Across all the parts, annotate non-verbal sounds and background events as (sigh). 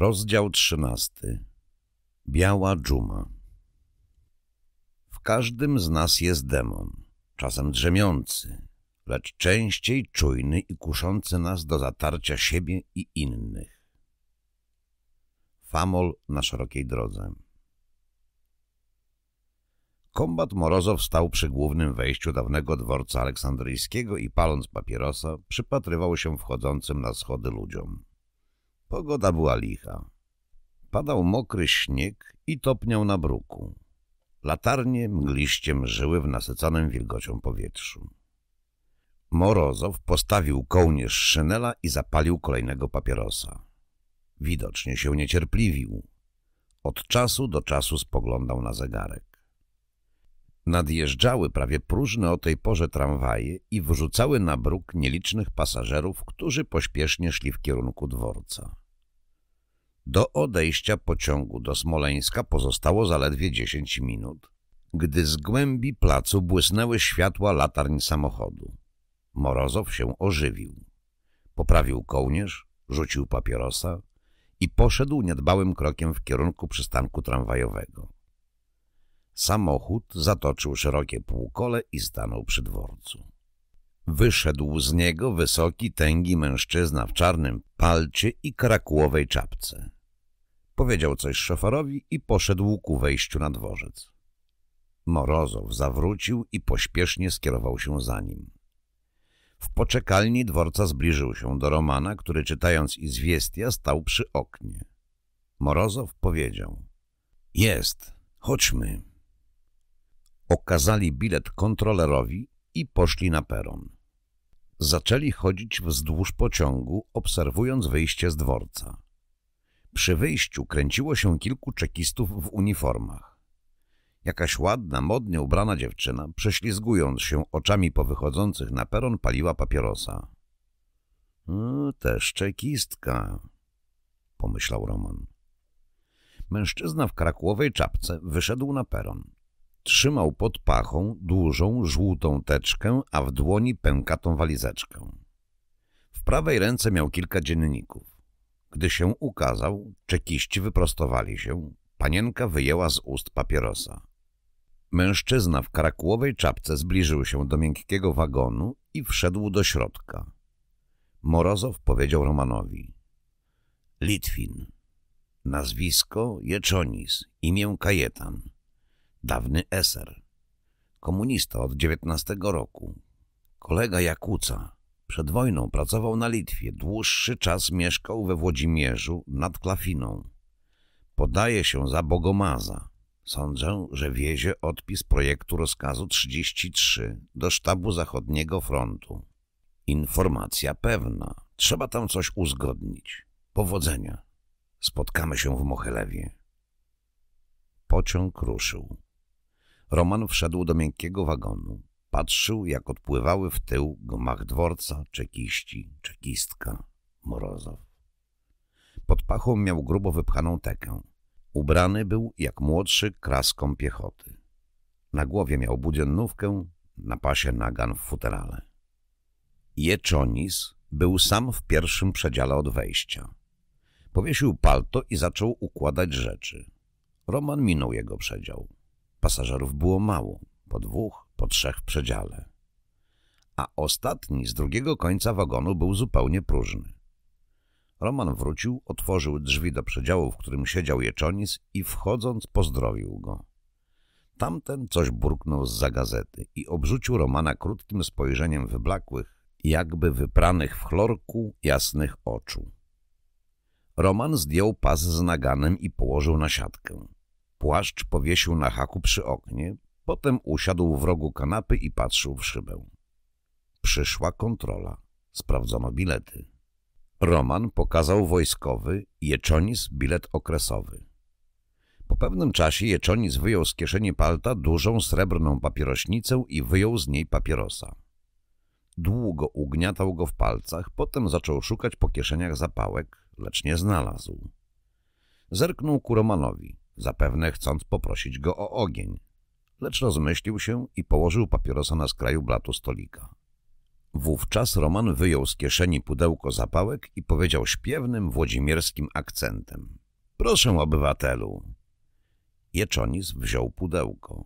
Rozdział trzynasty Biała dżuma W każdym z nas jest demon, czasem drzemiący, lecz częściej czujny i kuszący nas do zatarcia siebie i innych. Famol na szerokiej drodze Kombat Morozow stał przy głównym wejściu dawnego dworca aleksandryjskiego i paląc papierosa przypatrywał się wchodzącym na schody ludziom. Pogoda była licha. Padał mokry śnieg i topniał na bruku. Latarnie mgliście mrzyły w nasyconym wilgocią powietrzu. Morozow postawił kołnierz szynela i zapalił kolejnego papierosa. Widocznie się niecierpliwił. Od czasu do czasu spoglądał na zegarek. Nadjeżdżały prawie próżne o tej porze tramwaje i wrzucały na bruk nielicznych pasażerów, którzy pośpiesznie szli w kierunku dworca. Do odejścia pociągu do Smoleńska pozostało zaledwie 10 minut, gdy z głębi placu błysnęły światła latarń samochodu. Morozow się ożywił. Poprawił kołnierz, rzucił papierosa i poszedł niedbałym krokiem w kierunku przystanku tramwajowego. Samochód zatoczył szerokie półkole i stanął przy dworcu. Wyszedł z niego wysoki, tęgi mężczyzna w czarnym palcie i krakułowej czapce. Powiedział coś szoferowi i poszedł ku wejściu na dworzec. Morozow zawrócił i pośpiesznie skierował się za nim. W poczekalni dworca zbliżył się do Romana, który czytając izwiestia stał przy oknie. Morozow powiedział – Jest, chodźmy. Okazali bilet kontrolerowi i poszli na peron. Zaczęli chodzić wzdłuż pociągu, obserwując wyjście z dworca. Przy wyjściu kręciło się kilku czekistów w uniformach. Jakaś ładna, modnie ubrana dziewczyna, prześlizgując się oczami po wychodzących na peron, paliła papierosa. też czekistka, pomyślał Roman. Mężczyzna w krakłowej czapce wyszedł na peron. Trzymał pod pachą dużą, żółtą teczkę, a w dłoni pękatą walizeczkę. W prawej ręce miał kilka dzienników. Gdy się ukazał, czekiści wyprostowali się. Panienka wyjęła z ust papierosa. Mężczyzna w karakułowej czapce zbliżył się do miękkiego wagonu i wszedł do środka. Morozow powiedział Romanowi. Litwin. Nazwisko Jeczonis, imię Kajetan. Dawny eser. Komunista od dziewiętnastego roku. Kolega Jakuca. Przed wojną pracował na Litwie, dłuższy czas mieszkał we Włodzimierzu nad Klafiną. Podaje się za Bogomaza. Sądzę, że wiezie odpis projektu rozkazu 33 do sztabu zachodniego frontu. Informacja pewna. Trzeba tam coś uzgodnić. Powodzenia. Spotkamy się w Mochelewie. Pociąg ruszył. Roman wszedł do miękkiego wagonu. Patrzył, jak odpływały w tył gmach dworca, czekiści, czekistka, Morozow. Pod pachą miał grubo wypchaną tekę. Ubrany był jak młodszy kraską piechoty. Na głowie miał budziennówkę, na pasie nagan w futerale. Jeczonis był sam w pierwszym przedziale od wejścia. Powiesił palto i zaczął układać rzeczy. Roman minął jego przedział. Pasażerów było mało, po dwóch, po trzech w przedziale. A ostatni z drugiego końca wagonu był zupełnie próżny. Roman wrócił, otworzył drzwi do przedziału, w którym siedział Jeczonis i wchodząc pozdrowił go. Tamten coś burknął z za gazety i obrzucił Romana krótkim spojrzeniem wyblakłych, jakby wypranych w chlorku jasnych oczu. Roman zdjął pas z naganem i położył na siatkę. Płaszcz powiesił na haku przy oknie, Potem usiadł w rogu kanapy i patrzył w szybę. Przyszła kontrola. Sprawdzono bilety. Roman pokazał wojskowy, Jeczonis bilet okresowy. Po pewnym czasie Jeczonis wyjął z kieszeni palta dużą srebrną papierośnicę i wyjął z niej papierosa. Długo ugniatał go w palcach, potem zaczął szukać po kieszeniach zapałek, lecz nie znalazł. Zerknął ku Romanowi, zapewne chcąc poprosić go o ogień lecz rozmyślił się i położył papierosa na skraju blatu stolika. Wówczas Roman wyjął z kieszeni pudełko zapałek i powiedział śpiewnym włodzimierskim akcentem. — Proszę, obywatelu! Jeczonis wziął pudełko.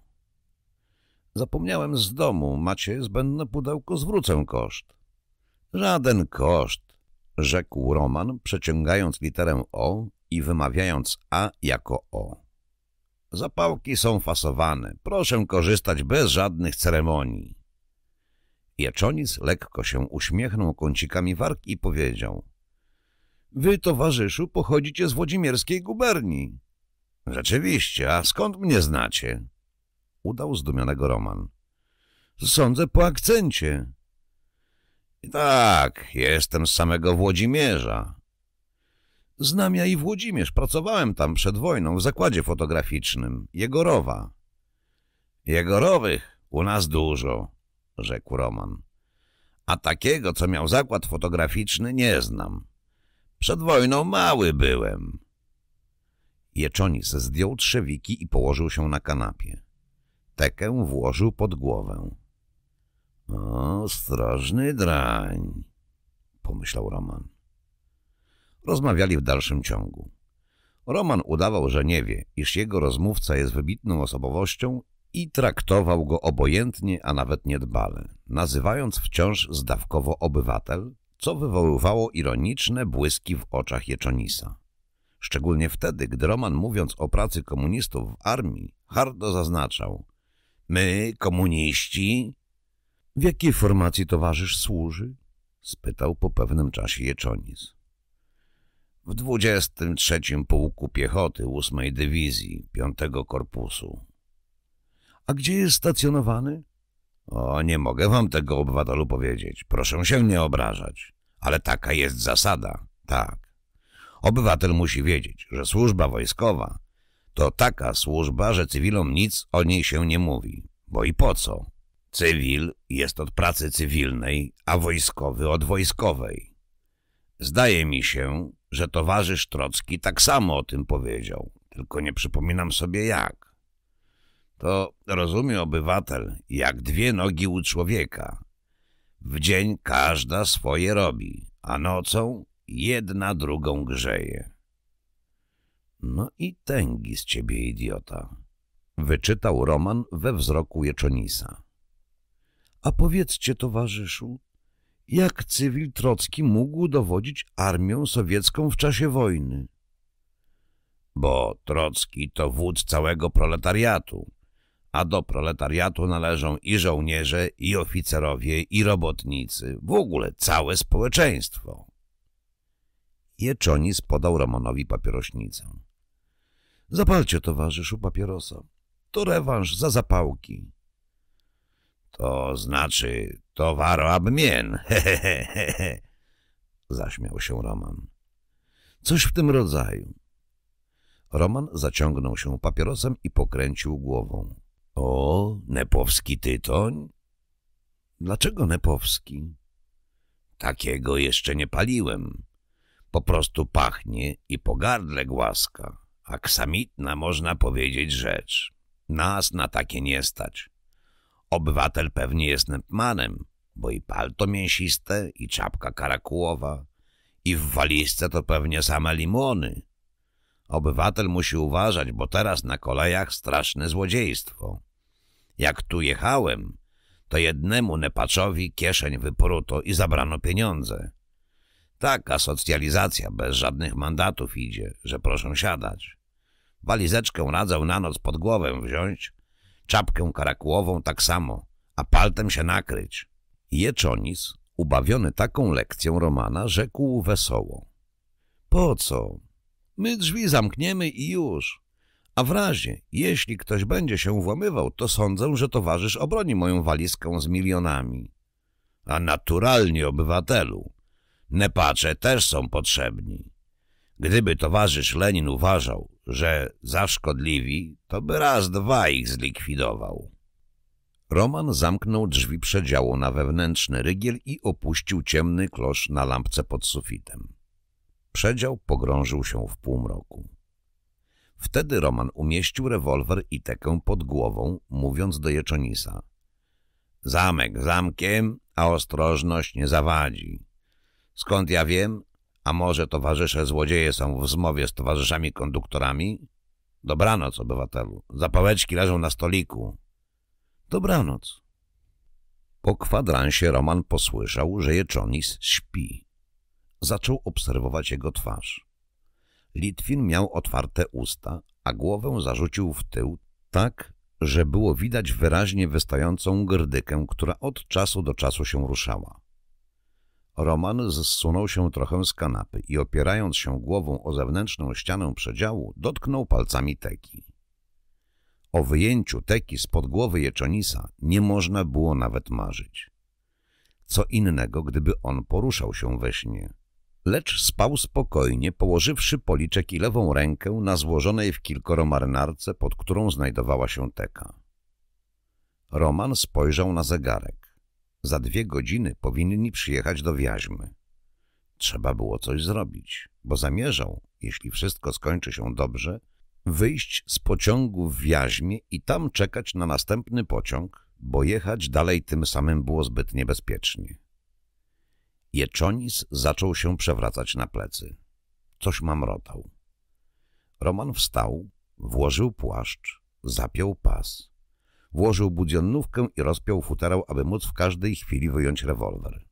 — Zapomniałem z domu. Macie zbędne pudełko, zwrócę koszt. — Żaden koszt! — rzekł Roman, przeciągając literę O i wymawiając A jako O. Zapałki są fasowane. Proszę korzystać bez żadnych ceremonii. Jeczonic lekko się uśmiechnął kącikami warg i powiedział. Wy, towarzyszu, pochodzicie z Włodzimierskiej guberni. Rzeczywiście, a skąd mnie znacie? Udał zdumionego Roman. Sądzę po akcencie. Tak, jestem z samego Włodzimierza. Znam ja i Włodzimierz, pracowałem tam przed wojną w zakładzie fotograficznym, Jegorowa. Jegorowych u nas dużo, rzekł Roman. A takiego, co miał zakład fotograficzny, nie znam. Przed wojną mały byłem. Jeczonis zdjął trzewiki i położył się na kanapie. Tekę włożył pod głowę. — Ostrożny drań — pomyślał Roman. Rozmawiali w dalszym ciągu. Roman udawał, że nie wie, iż jego rozmówca jest wybitną osobowością i traktował go obojętnie, a nawet niedbale, nazywając wciąż zdawkowo obywatel, co wywoływało ironiczne błyski w oczach Jeczonisa. Szczególnie wtedy, gdy Roman mówiąc o pracy komunistów w armii, hardo zaznaczał – My, komuniści? – W jakiej formacji towarzysz służy? – spytał po pewnym czasie Jeczonis w 23 Pułku Piechoty 8 Dywizji 5 Korpusu. A gdzie jest stacjonowany? O, nie mogę wam tego obywatelu powiedzieć. Proszę się nie obrażać. Ale taka jest zasada. Tak. Obywatel musi wiedzieć, że służba wojskowa to taka służba, że cywilom nic o niej się nie mówi. Bo i po co? Cywil jest od pracy cywilnej, a wojskowy od wojskowej. Zdaje mi się, że towarzysz Trocki tak samo o tym powiedział, tylko nie przypominam sobie jak. To rozumie obywatel, jak dwie nogi u człowieka. W dzień każda swoje robi, a nocą jedna drugą grzeje. No i tęgi z ciebie, idiota, wyczytał Roman we wzroku Jeczonisa. A powiedzcie, towarzyszu, jak cywil Trocki mógł dowodzić armią sowiecką w czasie wojny. Bo Trocki to wódz całego proletariatu, a do proletariatu należą i żołnierze, i oficerowie, i robotnicy, w ogóle całe społeczeństwo. Jeczonis podał Romanowi papierośnicę. Zapalcie, towarzyszu, papierosa. To rewanż za zapałki. To znaczy towar towaroobmien. (laughs) Zaśmiał się Roman. Coś w tym rodzaju. Roman zaciągnął się papierosem i pokręcił głową. O, Nepowski tytoń? Dlaczego Nepowski? Takiego jeszcze nie paliłem. Po prostu pachnie i pogardle głaska. Aksamitna można powiedzieć rzecz. Nas na takie nie stać. Obywatel pewnie jest nepmanem, bo i palto mięsiste, i czapka karakułowa, i w walizce to pewnie same limony. Obywatel musi uważać, bo teraz na kolejach straszne złodziejstwo. Jak tu jechałem, to jednemu nepaczowi kieszeń wypruto i zabrano pieniądze. Taka socjalizacja bez żadnych mandatów idzie, że proszę siadać. Walizeczkę radzę na noc pod głowę wziąć, czapkę karakułową tak samo, a paltem się nakryć. Jeczonis, ubawiony taką lekcją Romana, rzekł wesoło. Po co? My drzwi zamkniemy i już. A w razie, jeśli ktoś będzie się włamywał, to sądzę, że towarzysz obroni moją walizkę z milionami. A naturalnie, obywatelu. Nepacze też są potrzebni. Gdyby towarzysz Lenin uważał, że za szkodliwi, to by raz dwa ich zlikwidował. Roman zamknął drzwi przedziału na wewnętrzny rygiel i opuścił ciemny klosz na lampce pod sufitem. Przedział pogrążył się w półmroku. Wtedy Roman umieścił rewolwer i tekę pod głową, mówiąc do Jeczonisa. Zamek zamkiem, a ostrożność nie zawadzi. Skąd ja wiem, a może towarzysze złodzieje są w zmowie z towarzyszami konduktorami? Dobranoc, obywatelu. Zapałeczki leżą na stoliku. Dobranoc. Po kwadransie Roman posłyszał, że Jeczonis śpi. Zaczął obserwować jego twarz. Litwin miał otwarte usta, a głowę zarzucił w tył tak, że było widać wyraźnie wystającą grdykę, która od czasu do czasu się ruszała. Roman zsunął się trochę z kanapy i opierając się głową o zewnętrzną ścianę przedziału, dotknął palcami teki. O wyjęciu teki spod głowy Jeczonisa nie można było nawet marzyć. Co innego, gdyby on poruszał się we śnie. Lecz spał spokojnie, położywszy policzek i lewą rękę na złożonej w kilkoro marynarce, pod którą znajdowała się teka. Roman spojrzał na zegarek. Za dwie godziny powinni przyjechać do Wiaźmy. Trzeba było coś zrobić, bo zamierzał, jeśli wszystko skończy się dobrze, wyjść z pociągu w Wiaźmie i tam czekać na następny pociąg, bo jechać dalej tym samym było zbyt niebezpiecznie. Jeczonis zaczął się przewracać na plecy. Coś mam rotał. Roman wstał, włożył płaszcz, zapiął pas. Włożył budzionówkę i rozpiął futerał, aby móc w każdej chwili wyjąć rewolwer.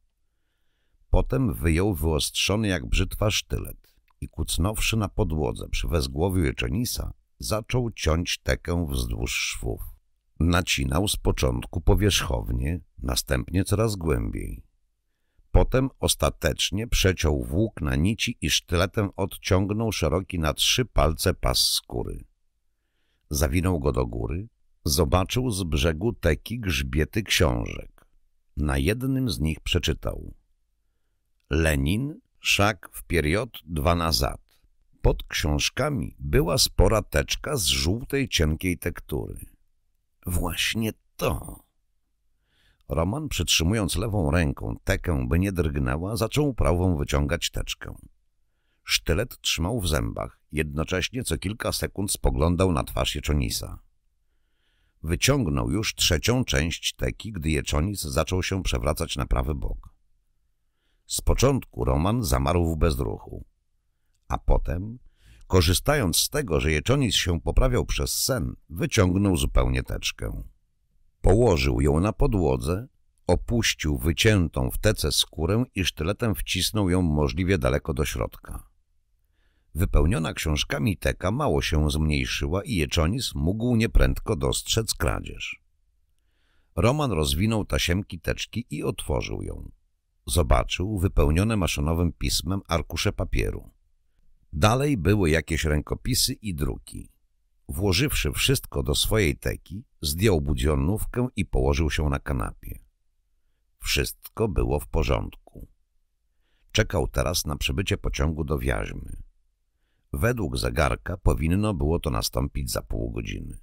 Potem wyjął wyostrzony jak brzytwa sztylet i kucnąwszy na podłodze przy wezgłowiu Jeczenisa, zaczął ciąć tekę wzdłuż szwów. Nacinał z początku powierzchownie, następnie coraz głębiej. Potem ostatecznie przeciął włók na nici i sztyletem odciągnął szeroki na trzy palce pas skóry. Zawinął go do góry, Zobaczył z brzegu teki grzbiety książek. Na jednym z nich przeczytał Lenin, szak w period dwa nazad. Pod książkami była spora teczka z żółtej, cienkiej tektury. Właśnie to! Roman, przytrzymując lewą ręką tekę, by nie drgnęła, zaczął prawą wyciągać teczkę. Sztylet trzymał w zębach, jednocześnie co kilka sekund spoglądał na twarz Jeczonisa. Wyciągnął już trzecią część teki, gdy Jeczonis zaczął się przewracać na prawy bok. Z początku Roman zamarł w bezruchu, a potem, korzystając z tego, że Jeczonis się poprawiał przez sen, wyciągnął zupełnie teczkę. Położył ją na podłodze, opuścił wyciętą w tece skórę i sztyletem wcisnął ją możliwie daleko do środka. Wypełniona książkami teka mało się zmniejszyła i Jeczonis mógł nieprędko dostrzec kradzież. Roman rozwinął tasiemki teczki i otworzył ją. Zobaczył wypełnione maszynowym pismem arkusze papieru. Dalej były jakieś rękopisy i druki. Włożywszy wszystko do swojej teki, zdjął budzionówkę i położył się na kanapie. Wszystko było w porządku. Czekał teraz na przybycie pociągu do Wiaźmy. Według zegarka powinno było to nastąpić za pół godziny.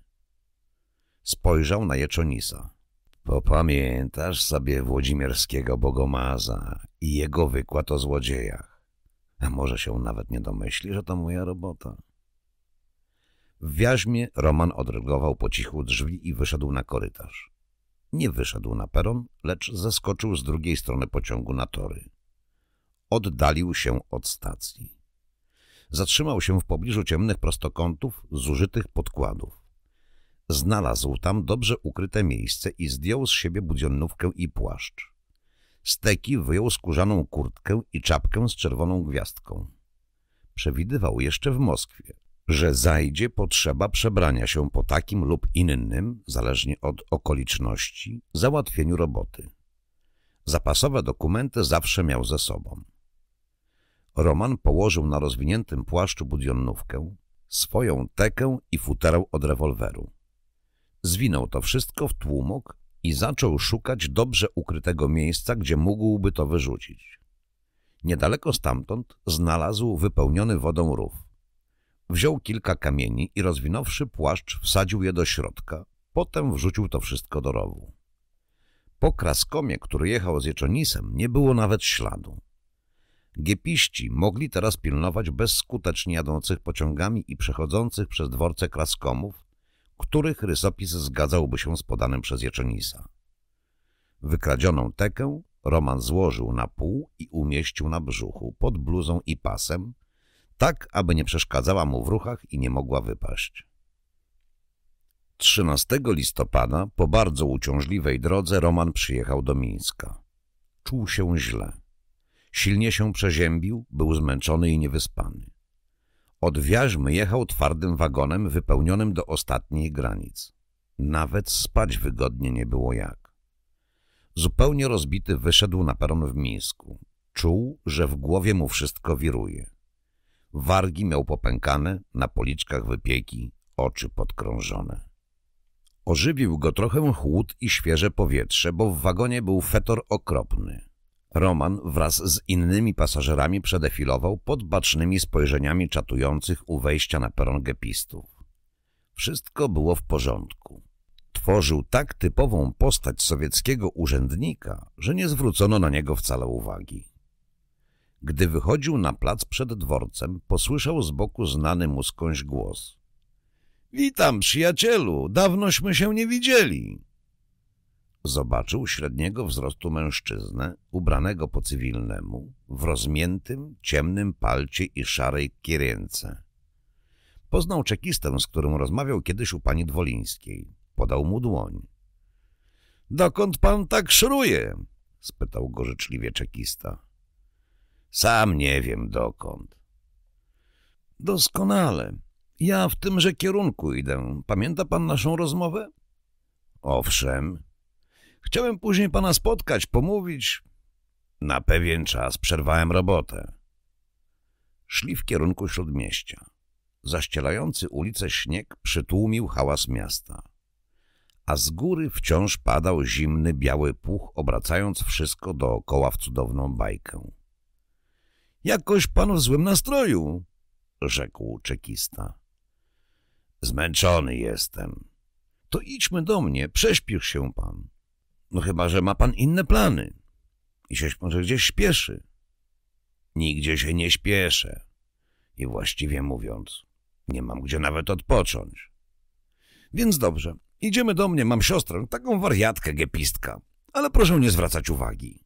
Spojrzał na Jeczonisa. Popamiętasz sobie Włodzimierskiego Bogomaza i jego wykład o złodziejach. A może się nawet nie domyśli, że to moja robota. W wiaźmie Roman odrygował po cichu drzwi i wyszedł na korytarz. Nie wyszedł na peron, lecz zeskoczył z drugiej strony pociągu na tory. Oddalił się od stacji. Zatrzymał się w pobliżu ciemnych prostokątów, zużytych podkładów. Znalazł tam dobrze ukryte miejsce i zdjął z siebie budzionnówkę i płaszcz. Steki wyjął skórzaną kurtkę i czapkę z czerwoną gwiazdką. Przewidywał jeszcze w Moskwie, że zajdzie potrzeba przebrania się po takim lub innym, zależnie od okoliczności, załatwieniu roboty. Zapasowe dokumenty zawsze miał ze sobą. Roman położył na rozwiniętym płaszczu budionówkę, swoją tekę i futerał od rewolweru. Zwinął to wszystko w tłumok i zaczął szukać dobrze ukrytego miejsca, gdzie mógłby to wyrzucić. Niedaleko stamtąd znalazł wypełniony wodą rów. Wziął kilka kamieni i rozwinąwszy płaszcz wsadził je do środka, potem wrzucił to wszystko do rowu. Po kraskomie, który jechał z Jeczonisem, nie było nawet śladu. Gepiści mogli teraz pilnować bezskutecznie jadących pociągami i przechodzących przez dworce kraskomów, których rysopis zgadzałby się z podanym przez Jeczenisa. Wykradzioną tekę Roman złożył na pół i umieścił na brzuchu, pod bluzą i pasem, tak aby nie przeszkadzała mu w ruchach i nie mogła wypaść. 13 listopada po bardzo uciążliwej drodze Roman przyjechał do Mińska. Czuł się źle. Silnie się przeziębił, był zmęczony i niewyspany. Od Wiaźmy jechał twardym wagonem wypełnionym do ostatnich granic. Nawet spać wygodnie nie było jak. Zupełnie rozbity wyszedł na peron w Mińsku. Czuł, że w głowie mu wszystko wiruje. Wargi miał popękane, na policzkach wypieki, oczy podkrążone. Ożywił go trochę chłód i świeże powietrze, bo w wagonie był fetor okropny. Roman wraz z innymi pasażerami przedefilował pod bacznymi spojrzeniami czatujących u wejścia na peron gepistów. Wszystko było w porządku. Tworzył tak typową postać sowieckiego urzędnika, że nie zwrócono na niego wcale uwagi. Gdy wychodził na plac przed dworcem, posłyszał z boku znany mu skądś głos. — Witam, przyjacielu, dawnośmy się nie widzieli. Zobaczył średniego wzrostu mężczyznę, ubranego po cywilnemu, w rozmiętym, ciemnym palcie i szarej kieręce. Poznał czekistę, z którym rozmawiał kiedyś u pani Dwolińskiej. Podał mu dłoń. — Dokąd pan tak szruje? — spytał go życzliwie czekista. — Sam nie wiem dokąd. — Doskonale. Ja w tymże kierunku idę. Pamięta pan naszą rozmowę? — Owszem. Chciałem później pana spotkać, pomówić. Na pewien czas przerwałem robotę. Szli w kierunku śródmieścia. Zaścielający ulicę śnieg przytłumił hałas miasta. A z góry wciąż padał zimny, biały puch, obracając wszystko dookoła w cudowną bajkę. Jakoś pan w złym nastroju, rzekł czekista. Zmęczony jestem. To idźmy do mnie, prześpisz się pan. No chyba, że ma pan inne plany i się może gdzieś śpieszy. Nigdzie się nie śpieszę. I właściwie mówiąc, nie mam gdzie nawet odpocząć. Więc dobrze, idziemy do mnie, mam siostrę, taką wariatkę gepistka, ale proszę nie zwracać uwagi.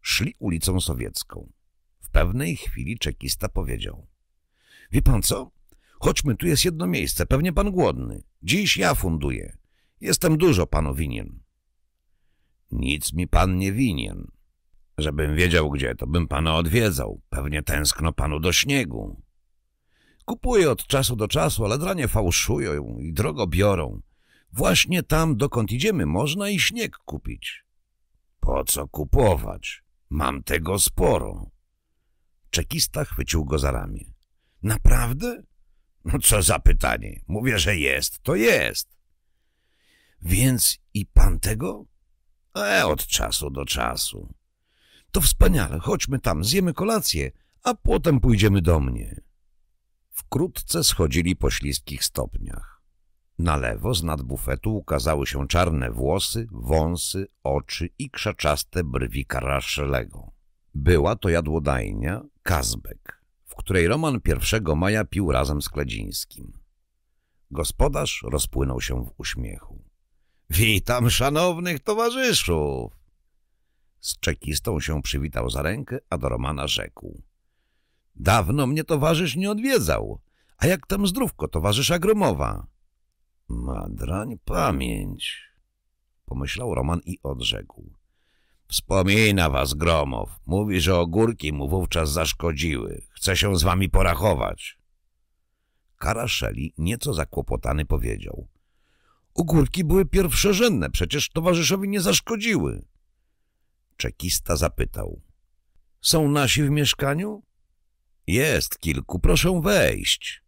Szli ulicą sowiecką. W pewnej chwili czekista powiedział. Wie pan co? Chodźmy, tu jest jedno miejsce, pewnie pan głodny. Dziś ja funduję. Jestem dużo panu winien. Nic mi pan nie winien. Żebym wiedział gdzie, to bym pana odwiedzał. Pewnie tęskno panu do śniegu. Kupuję od czasu do czasu, ale dranie fałszują i drogo biorą. Właśnie tam, dokąd idziemy, można i śnieg kupić. Po co kupować? Mam tego sporo. Czekista chwycił go za ramię. Naprawdę? No co za pytanie. Mówię, że jest, to jest. Więc i pan tego? E, od czasu do czasu. To wspaniale, chodźmy tam, zjemy kolację, a potem pójdziemy do mnie. Wkrótce schodzili po śliskich stopniach. Na lewo z nad bufetu ukazały się czarne włosy, wąsy, oczy i krzaczaste brwi Karaszelego. Była to jadłodajnia Kazbek, w której Roman 1 maja pił razem z Kledzińskim. Gospodarz rozpłynął się w uśmiechu. Witam szanownych towarzyszów! Z czekistą się przywitał za rękę, a do Romana rzekł. Dawno mnie towarzysz nie odwiedzał, a jak tam zdrówko towarzysza Gromowa? drań pamięć, pomyślał Roman i odrzekł. Wspomina was Gromow. Mówi, że ogórki mu wówczas zaszkodziły. Chce się z wami porachować. Karaszeli, nieco zakłopotany, powiedział. Ogórki były pierwszorzędne, przecież towarzyszowi nie zaszkodziły. Czekista zapytał. Są nasi w mieszkaniu? Jest kilku, proszę wejść.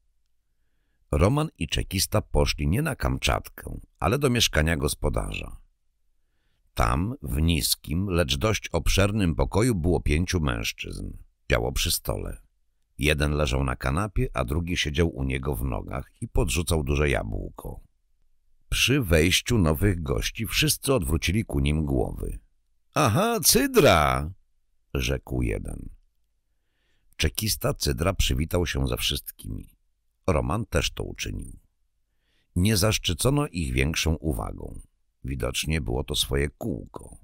Roman i czekista poszli nie na Kamczatkę, ale do mieszkania gospodarza. Tam, w niskim, lecz dość obszernym pokoju było pięciu mężczyzn. Biało przy stole. Jeden leżał na kanapie, a drugi siedział u niego w nogach i podrzucał duże jabłko. Przy wejściu nowych gości wszyscy odwrócili ku nim głowy. — Aha, cydra! — rzekł jeden. Czekista cydra przywitał się ze wszystkimi. Roman też to uczynił. Nie zaszczycono ich większą uwagą. Widocznie było to swoje kółko.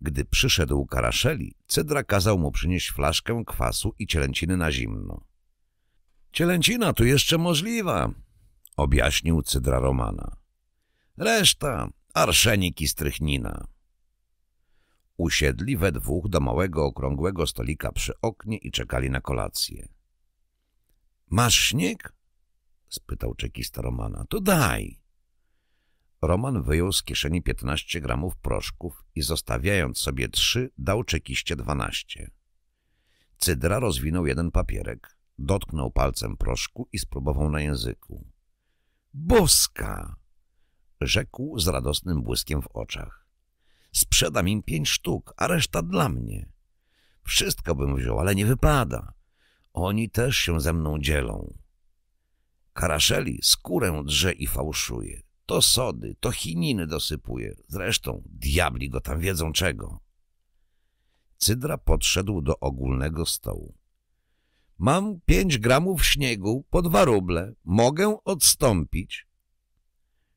Gdy przyszedł Karaszeli, Cydra kazał mu przynieść flaszkę kwasu i cielęciny na zimno. — Cielęcina tu jeszcze możliwa! objaśnił Cydra Romana. Reszta arszenik i strychnina. Usiedli we dwóch do małego, okrągłego stolika przy oknie i czekali na kolację. — Masz śnieg? — spytał czekista Romana. — To daj! Roman wyjął z kieszeni piętnaście gramów proszków i zostawiając sobie trzy, dał czekiście dwanaście. Cydra rozwinął jeden papierek, dotknął palcem proszku i spróbował na języku boska! Rzekł z radosnym błyskiem w oczach. Sprzedam im pięć sztuk, a reszta dla mnie. Wszystko bym wziął, ale nie wypada. Oni też się ze mną dzielą. Karaszeli skórę drze i fałszuje. To sody, to chininy dosypuje. Zresztą diabli go tam wiedzą czego. Cydra podszedł do ogólnego stołu. Mam pięć gramów śniegu po dwa ruble. Mogę odstąpić?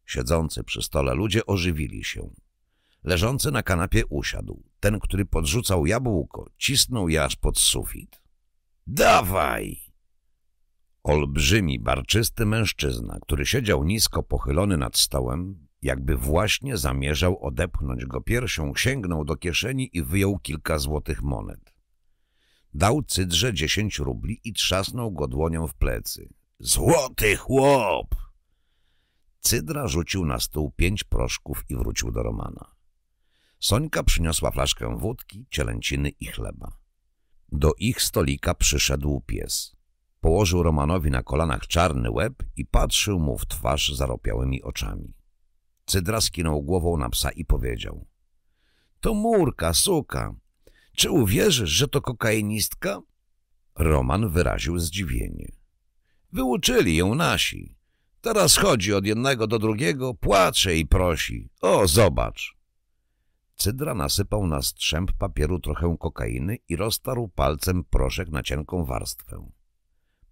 Siedzący przy stole ludzie ożywili się. Leżący na kanapie usiadł. Ten, który podrzucał jabłko, cisnął je pod sufit. Dawaj! Olbrzymi, barczysty mężczyzna, który siedział nisko pochylony nad stołem, jakby właśnie zamierzał odepchnąć go piersią, sięgnął do kieszeni i wyjął kilka złotych monet. Dał cydrze dziesięć rubli i trzasnął go dłonią w plecy. Złoty chłop! Cydra rzucił na stół pięć proszków i wrócił do Romana. Sońka przyniosła flaszkę wódki, cielęciny i chleba. Do ich stolika przyszedł pies. Położył Romanowi na kolanach czarny łeb i patrzył mu w twarz zaropiałymi oczami. Cydra skinął głową na psa i powiedział – to murka, suka. Czy uwierzysz, że to kokainistka? Roman wyraził zdziwienie. Wyuczyli ją nasi. Teraz chodzi od jednego do drugiego, płacze i prosi. O, zobacz! Cydra nasypał na strzęp papieru trochę kokainy i roztarł palcem proszek na cienką warstwę.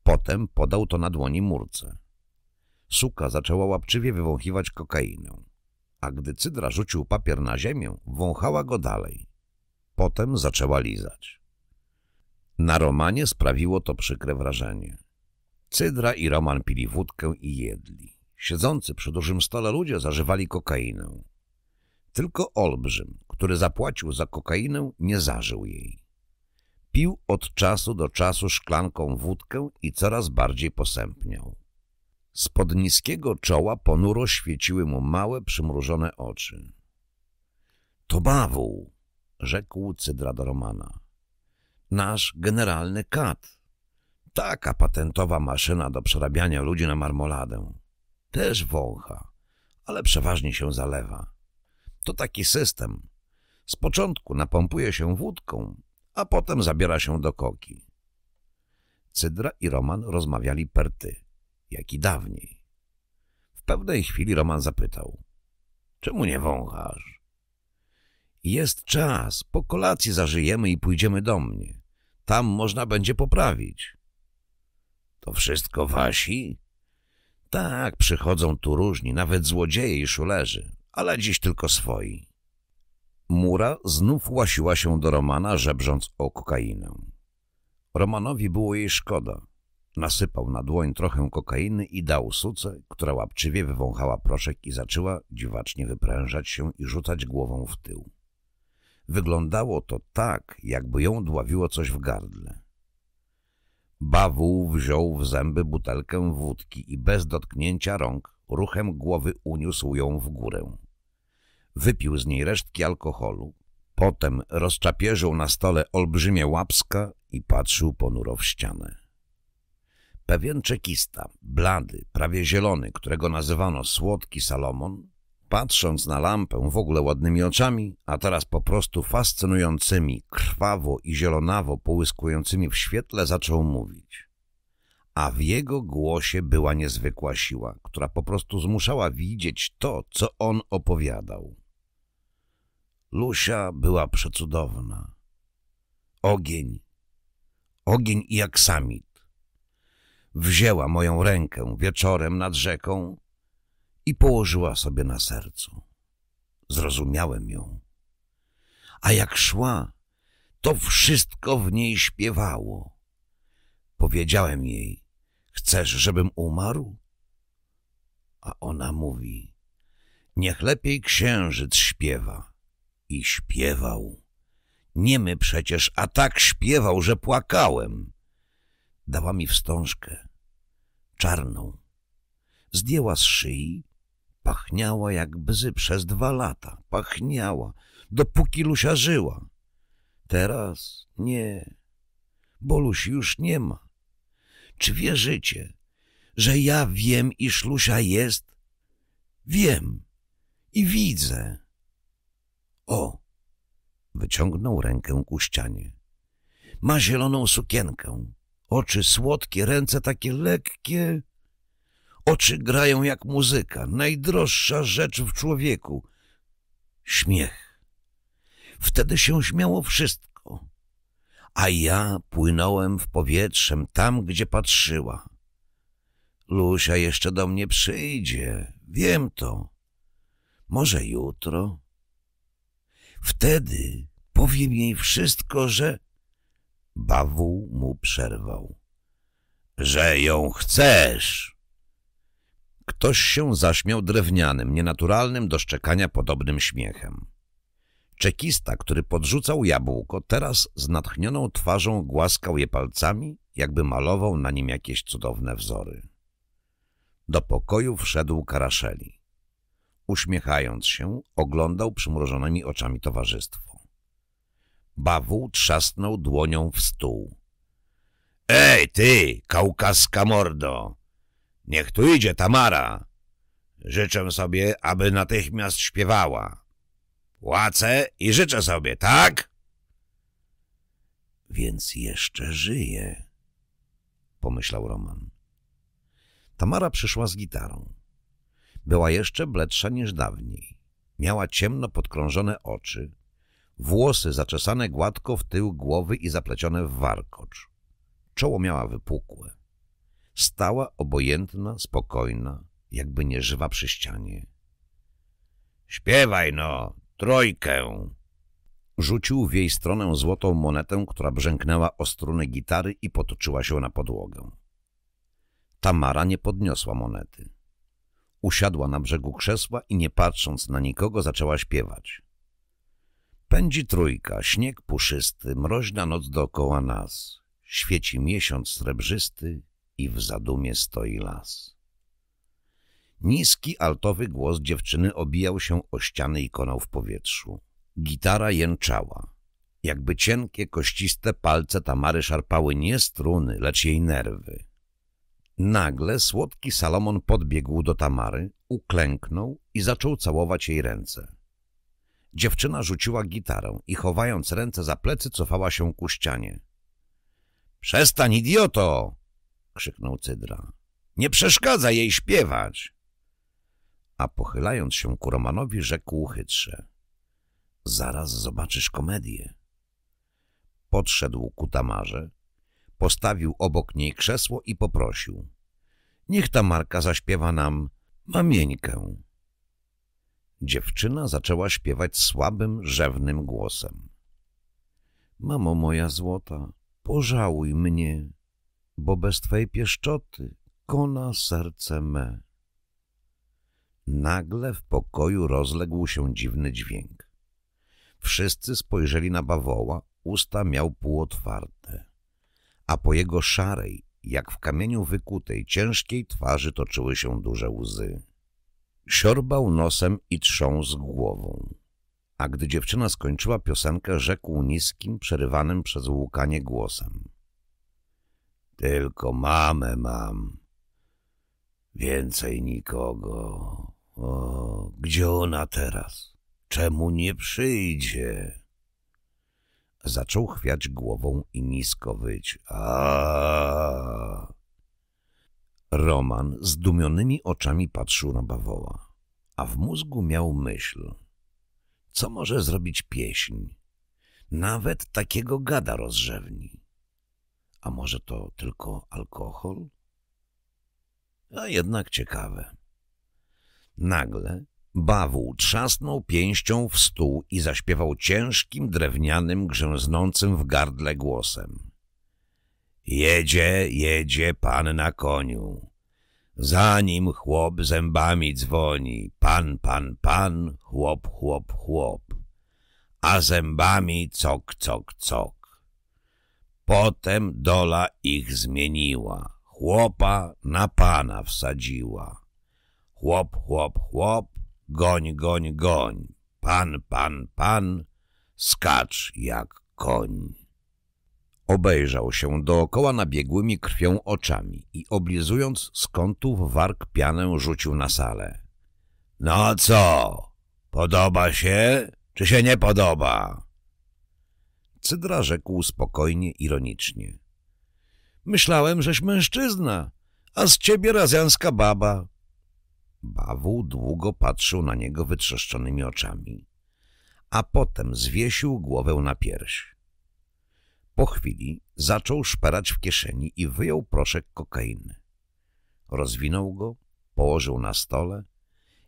Potem podał to na dłoni murce. Suka zaczęła łapczywie wywąchiwać kokainę, a gdy Cydra rzucił papier na ziemię, wąchała go dalej. Potem zaczęła lizać. Na Romanie sprawiło to przykre wrażenie. Cydra i Roman pili wódkę i jedli. Siedzący przy dużym stole ludzie zażywali kokainę. Tylko olbrzym, który zapłacił za kokainę, nie zażył jej. Pił od czasu do czasu szklanką wódkę i coraz bardziej posępniał. Spod niskiego czoła ponuro świeciły mu małe, przymrużone oczy. — To bawuł rzekł Cydra do Romana. Nasz generalny kat. Taka patentowa maszyna do przerabiania ludzi na marmoladę. Też wącha, ale przeważnie się zalewa. To taki system. Z początku napompuje się wódką, a potem zabiera się do koki. Cydra i Roman rozmawiali perty, jak i dawniej. W pewnej chwili Roman zapytał – czemu nie wąchasz? Jest czas, po kolacji zażyjemy i pójdziemy do mnie. Tam można będzie poprawić. To wszystko wasi? Tak, przychodzą tu różni, nawet złodzieje i szulerzy, ale dziś tylko swoi. Mura znów łasiła się do Romana, żebrząc o kokainę. Romanowi było jej szkoda. Nasypał na dłoń trochę kokainy i dał suce, która łapczywie wywąchała proszek i zaczęła dziwacznie wyprężać się i rzucać głową w tył. Wyglądało to tak, jakby ją dławiło coś w gardle. Bawuł wziął w zęby butelkę wódki i bez dotknięcia rąk ruchem głowy uniósł ją w górę. Wypił z niej resztki alkoholu, potem rozczapierzył na stole olbrzymie łapska i patrzył ponuro w ścianę. Pewien czekista, blady, prawie zielony, którego nazywano Słodki Salomon, patrząc na lampę w ogóle ładnymi oczami, a teraz po prostu fascynującymi, krwawo i zielonawo połyskującymi w świetle, zaczął mówić. A w jego głosie była niezwykła siła, która po prostu zmuszała widzieć to, co on opowiadał. Lusia była przecudowna. Ogień. Ogień i aksamit. Wzięła moją rękę wieczorem nad rzeką i położyła sobie na sercu. Zrozumiałem ją. A jak szła, to wszystko w niej śpiewało. Powiedziałem jej, chcesz, żebym umarł? A ona mówi, niech lepiej księżyc śpiewa. I śpiewał. Niemy przecież, a tak śpiewał, że płakałem. Dała mi wstążkę, czarną. Zdjęła z szyi Pachniała jak bzy przez dwa lata. Pachniała, dopóki Lusia żyła. Teraz nie, bo Lusi już nie ma. Czy wierzycie, że ja wiem, iż Lusia jest? Wiem i widzę. O! Wyciągnął rękę ku ścianie. Ma zieloną sukienkę, oczy słodkie, ręce takie lekkie, Oczy grają jak muzyka, najdroższa rzecz w człowieku. Śmiech. Wtedy się śmiało wszystko, a ja płynąłem w powietrzem tam, gdzie patrzyła. Lusia jeszcze do mnie przyjdzie, wiem to. Może jutro. Wtedy powiem jej wszystko, że... Bawu mu przerwał. Że ją chcesz! Ktoś się zaśmiał drewnianym, nienaturalnym do szczekania podobnym śmiechem. Czekista, który podrzucał jabłko, teraz z natchnioną twarzą głaskał je palcami, jakby malował na nim jakieś cudowne wzory. Do pokoju wszedł Karaszeli. Uśmiechając się, oglądał przymrużonymi oczami towarzystwo. Bawuł trzasnął dłonią w stół. — Ej, ty, kaukaska mordo! Niech tu idzie Tamara. Życzę sobie, aby natychmiast śpiewała. Płacę i życzę sobie, tak? Więc jeszcze żyje, pomyślał Roman. Tamara przyszła z gitarą. Była jeszcze bledsza niż dawniej. Miała ciemno podkrążone oczy, włosy zaczesane gładko w tył głowy i zaplecione w warkocz. Czoło miała wypukłe. Stała obojętna, spokojna, jakby nie przy ścianie. — Śpiewaj no, trojkę! Rzucił w jej stronę złotą monetę, która brzęknęła o struny gitary i potoczyła się na podłogę. Tamara nie podniosła monety. Usiadła na brzegu krzesła i nie patrząc na nikogo zaczęła śpiewać. Pędzi trójka, śnieg puszysty, mroźna noc dookoła nas. Świeci miesiąc srebrzysty, i w zadumie stoi las. Niski, altowy głos dziewczyny obijał się o ściany i konał w powietrzu. Gitara jęczała. Jakby cienkie, kościste palce Tamary szarpały nie struny, lecz jej nerwy. Nagle słodki Salomon podbiegł do Tamary, uklęknął i zaczął całować jej ręce. Dziewczyna rzuciła gitarę i chowając ręce za plecy cofała się ku ścianie. – Przestań, idioto! krzyknął Cydra. Nie przeszkadza jej śpiewać! A pochylając się ku Romanowi, rzekł chytrze. Zaraz zobaczysz komedię. Podszedł ku Tamarze, postawił obok niej krzesło i poprosił. Niech Tamarka zaśpiewa nam mamieńkę. Dziewczyna zaczęła śpiewać słabym, rzewnym głosem. Mamo moja złota, pożałuj mnie, bo bez Twej pieszczoty kona serce me. Nagle w pokoju rozległ się dziwny dźwięk. Wszyscy spojrzeli na bawoła, usta miał półotwarte, a po jego szarej, jak w kamieniu wykutej, ciężkiej twarzy toczyły się duże łzy. Siorbał nosem i trząsł głową. A gdy dziewczyna skończyła piosenkę, rzekł niskim, przerywanym przez łukanie głosem. Tylko mamę mam. Więcej nikogo. O, gdzie ona teraz? Czemu nie przyjdzie? Zaczął chwiać głową i nisko wyć. A. Roman zdumionymi oczami patrzył na bawoła, a w mózgu miał myśl. Co może zrobić pieśń? Nawet takiego gada rozrzewni. A może to tylko alkohol? A jednak ciekawe. Nagle Bawuł trzasnął pięścią w stół i zaśpiewał ciężkim, drewnianym, grzęznącym w gardle głosem. Jedzie, jedzie pan na koniu. Za nim chłop zębami dzwoni, pan, pan, pan, chłop, chłop, chłop, a zębami cok, cok, cok. Potem dola ich zmieniła, chłopa na pana wsadziła. Chłop, chłop, chłop, goń, goń, goń, pan, pan, pan, skacz jak koń. Obejrzał się dookoła nabiegłymi krwią oczami i oblizując z kątów warg pianę rzucił na salę. — No co? Podoba się, czy się nie podoba? Cydra rzekł spokojnie, ironicznie. Myślałem, żeś mężczyzna, a z ciebie razjanska baba. Bawu długo patrzył na niego wytrzeszczonymi oczami, a potem zwiesił głowę na pierś. Po chwili zaczął szperać w kieszeni i wyjął proszek kokainy. Rozwinął go, położył na stole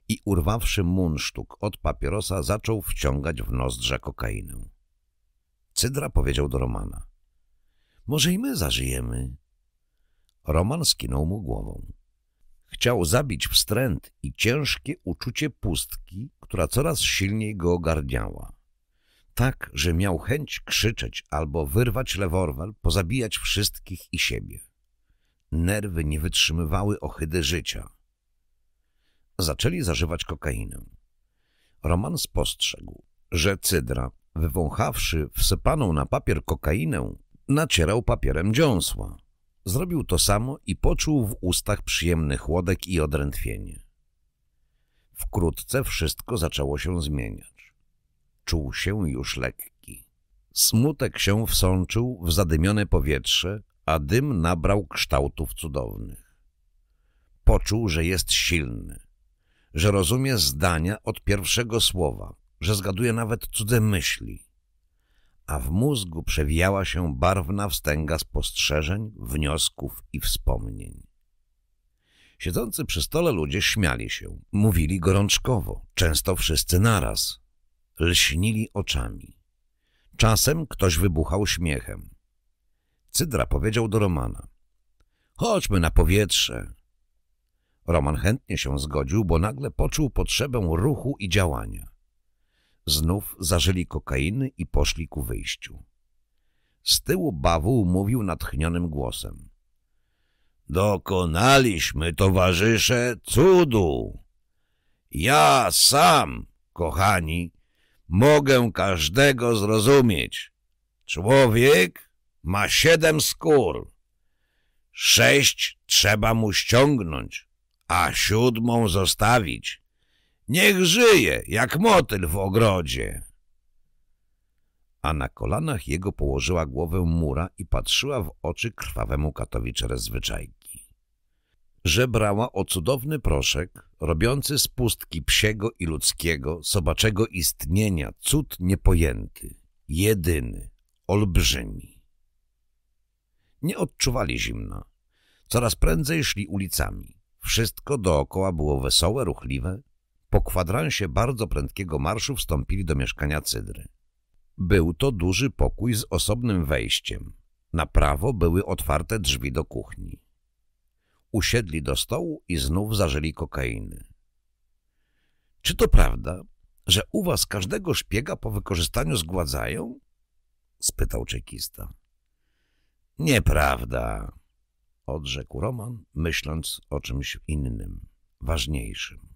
i urwawszy mundsztuk od papierosa zaczął wciągać w nozdrza kokainę. Cydra powiedział do Romana. Może i my zażyjemy. Roman skinął mu głową. Chciał zabić wstręt i ciężkie uczucie pustki, która coraz silniej go ogarniała. Tak, że miał chęć krzyczeć albo wyrwać leworwal, pozabijać wszystkich i siebie. Nerwy nie wytrzymywały ohydy życia. Zaczęli zażywać kokainę. Roman spostrzegł, że Cydra Wywąchawszy wsypaną na papier kokainę, nacierał papierem dziąsła. Zrobił to samo i poczuł w ustach przyjemny chłodek i odrętwienie. Wkrótce wszystko zaczęło się zmieniać. Czuł się już lekki. Smutek się wsączył w zadymione powietrze, a dym nabrał kształtów cudownych. Poczuł, że jest silny, że rozumie zdania od pierwszego słowa, że zgaduje nawet cudze myśli, a w mózgu przewijała się barwna wstęga spostrzeżeń, wniosków i wspomnień. Siedzący przy stole ludzie śmiali się, mówili gorączkowo, często wszyscy naraz, lśnili oczami. Czasem ktoś wybuchał śmiechem. Cydra powiedział do Romana – chodźmy na powietrze. Roman chętnie się zgodził, bo nagle poczuł potrzebę ruchu i działania. Znów zażyli kokainy i poszli ku wyjściu. Z tyłu bawu mówił natchnionym głosem. Dokonaliśmy, towarzysze, cudu. Ja sam, kochani, mogę każdego zrozumieć. Człowiek ma siedem skór. Sześć trzeba mu ściągnąć, a siódmą zostawić. Niech żyje, jak motyl w ogrodzie. A na kolanach jego położyła głowę mura i patrzyła w oczy krwawemu katowi zwyczajki. Żebrała o cudowny proszek, robiący z pustki psiego i ludzkiego, sobaczego istnienia cud niepojęty, jedyny, olbrzymi. Nie odczuwali zimna. Coraz prędzej szli ulicami. Wszystko dookoła było wesołe, ruchliwe, po kwadransie bardzo prędkiego marszu wstąpili do mieszkania Cydry. Był to duży pokój z osobnym wejściem. Na prawo były otwarte drzwi do kuchni. Usiedli do stołu i znów zażyli kokainy. Czy to prawda, że u was każdego szpiega po wykorzystaniu zgładzają? spytał czekista. Nieprawda, odrzekł Roman, myśląc o czymś innym, ważniejszym.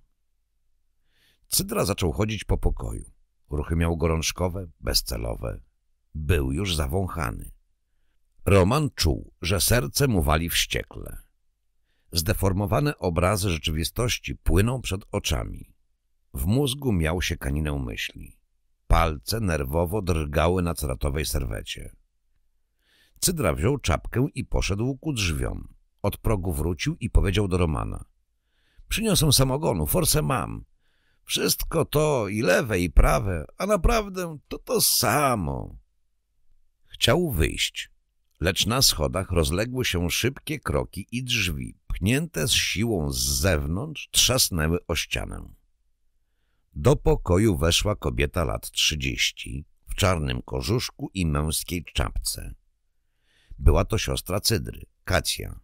Cydra zaczął chodzić po pokoju. Ruchy miał gorączkowe, bezcelowe. Był już zawąchany. Roman czuł, że serce mu wali wściekle. Zdeformowane obrazy rzeczywistości płyną przed oczami. W mózgu miał się kaninę myśli. Palce nerwowo drgały na ceratowej serwecie. Cydra wziął czapkę i poszedł ku drzwiom. Od progu wrócił i powiedział do Romana. — Przyniosę samogonu, forsę mam. Wszystko to i lewe, i prawe, a naprawdę to to samo. Chciał wyjść, lecz na schodach rozległy się szybkie kroki i drzwi, pchnięte z siłą z zewnątrz, trzasnęły o ścianę. Do pokoju weszła kobieta lat trzydzieści, w czarnym kożuszku i męskiej czapce. Była to siostra Cydry, Kacja.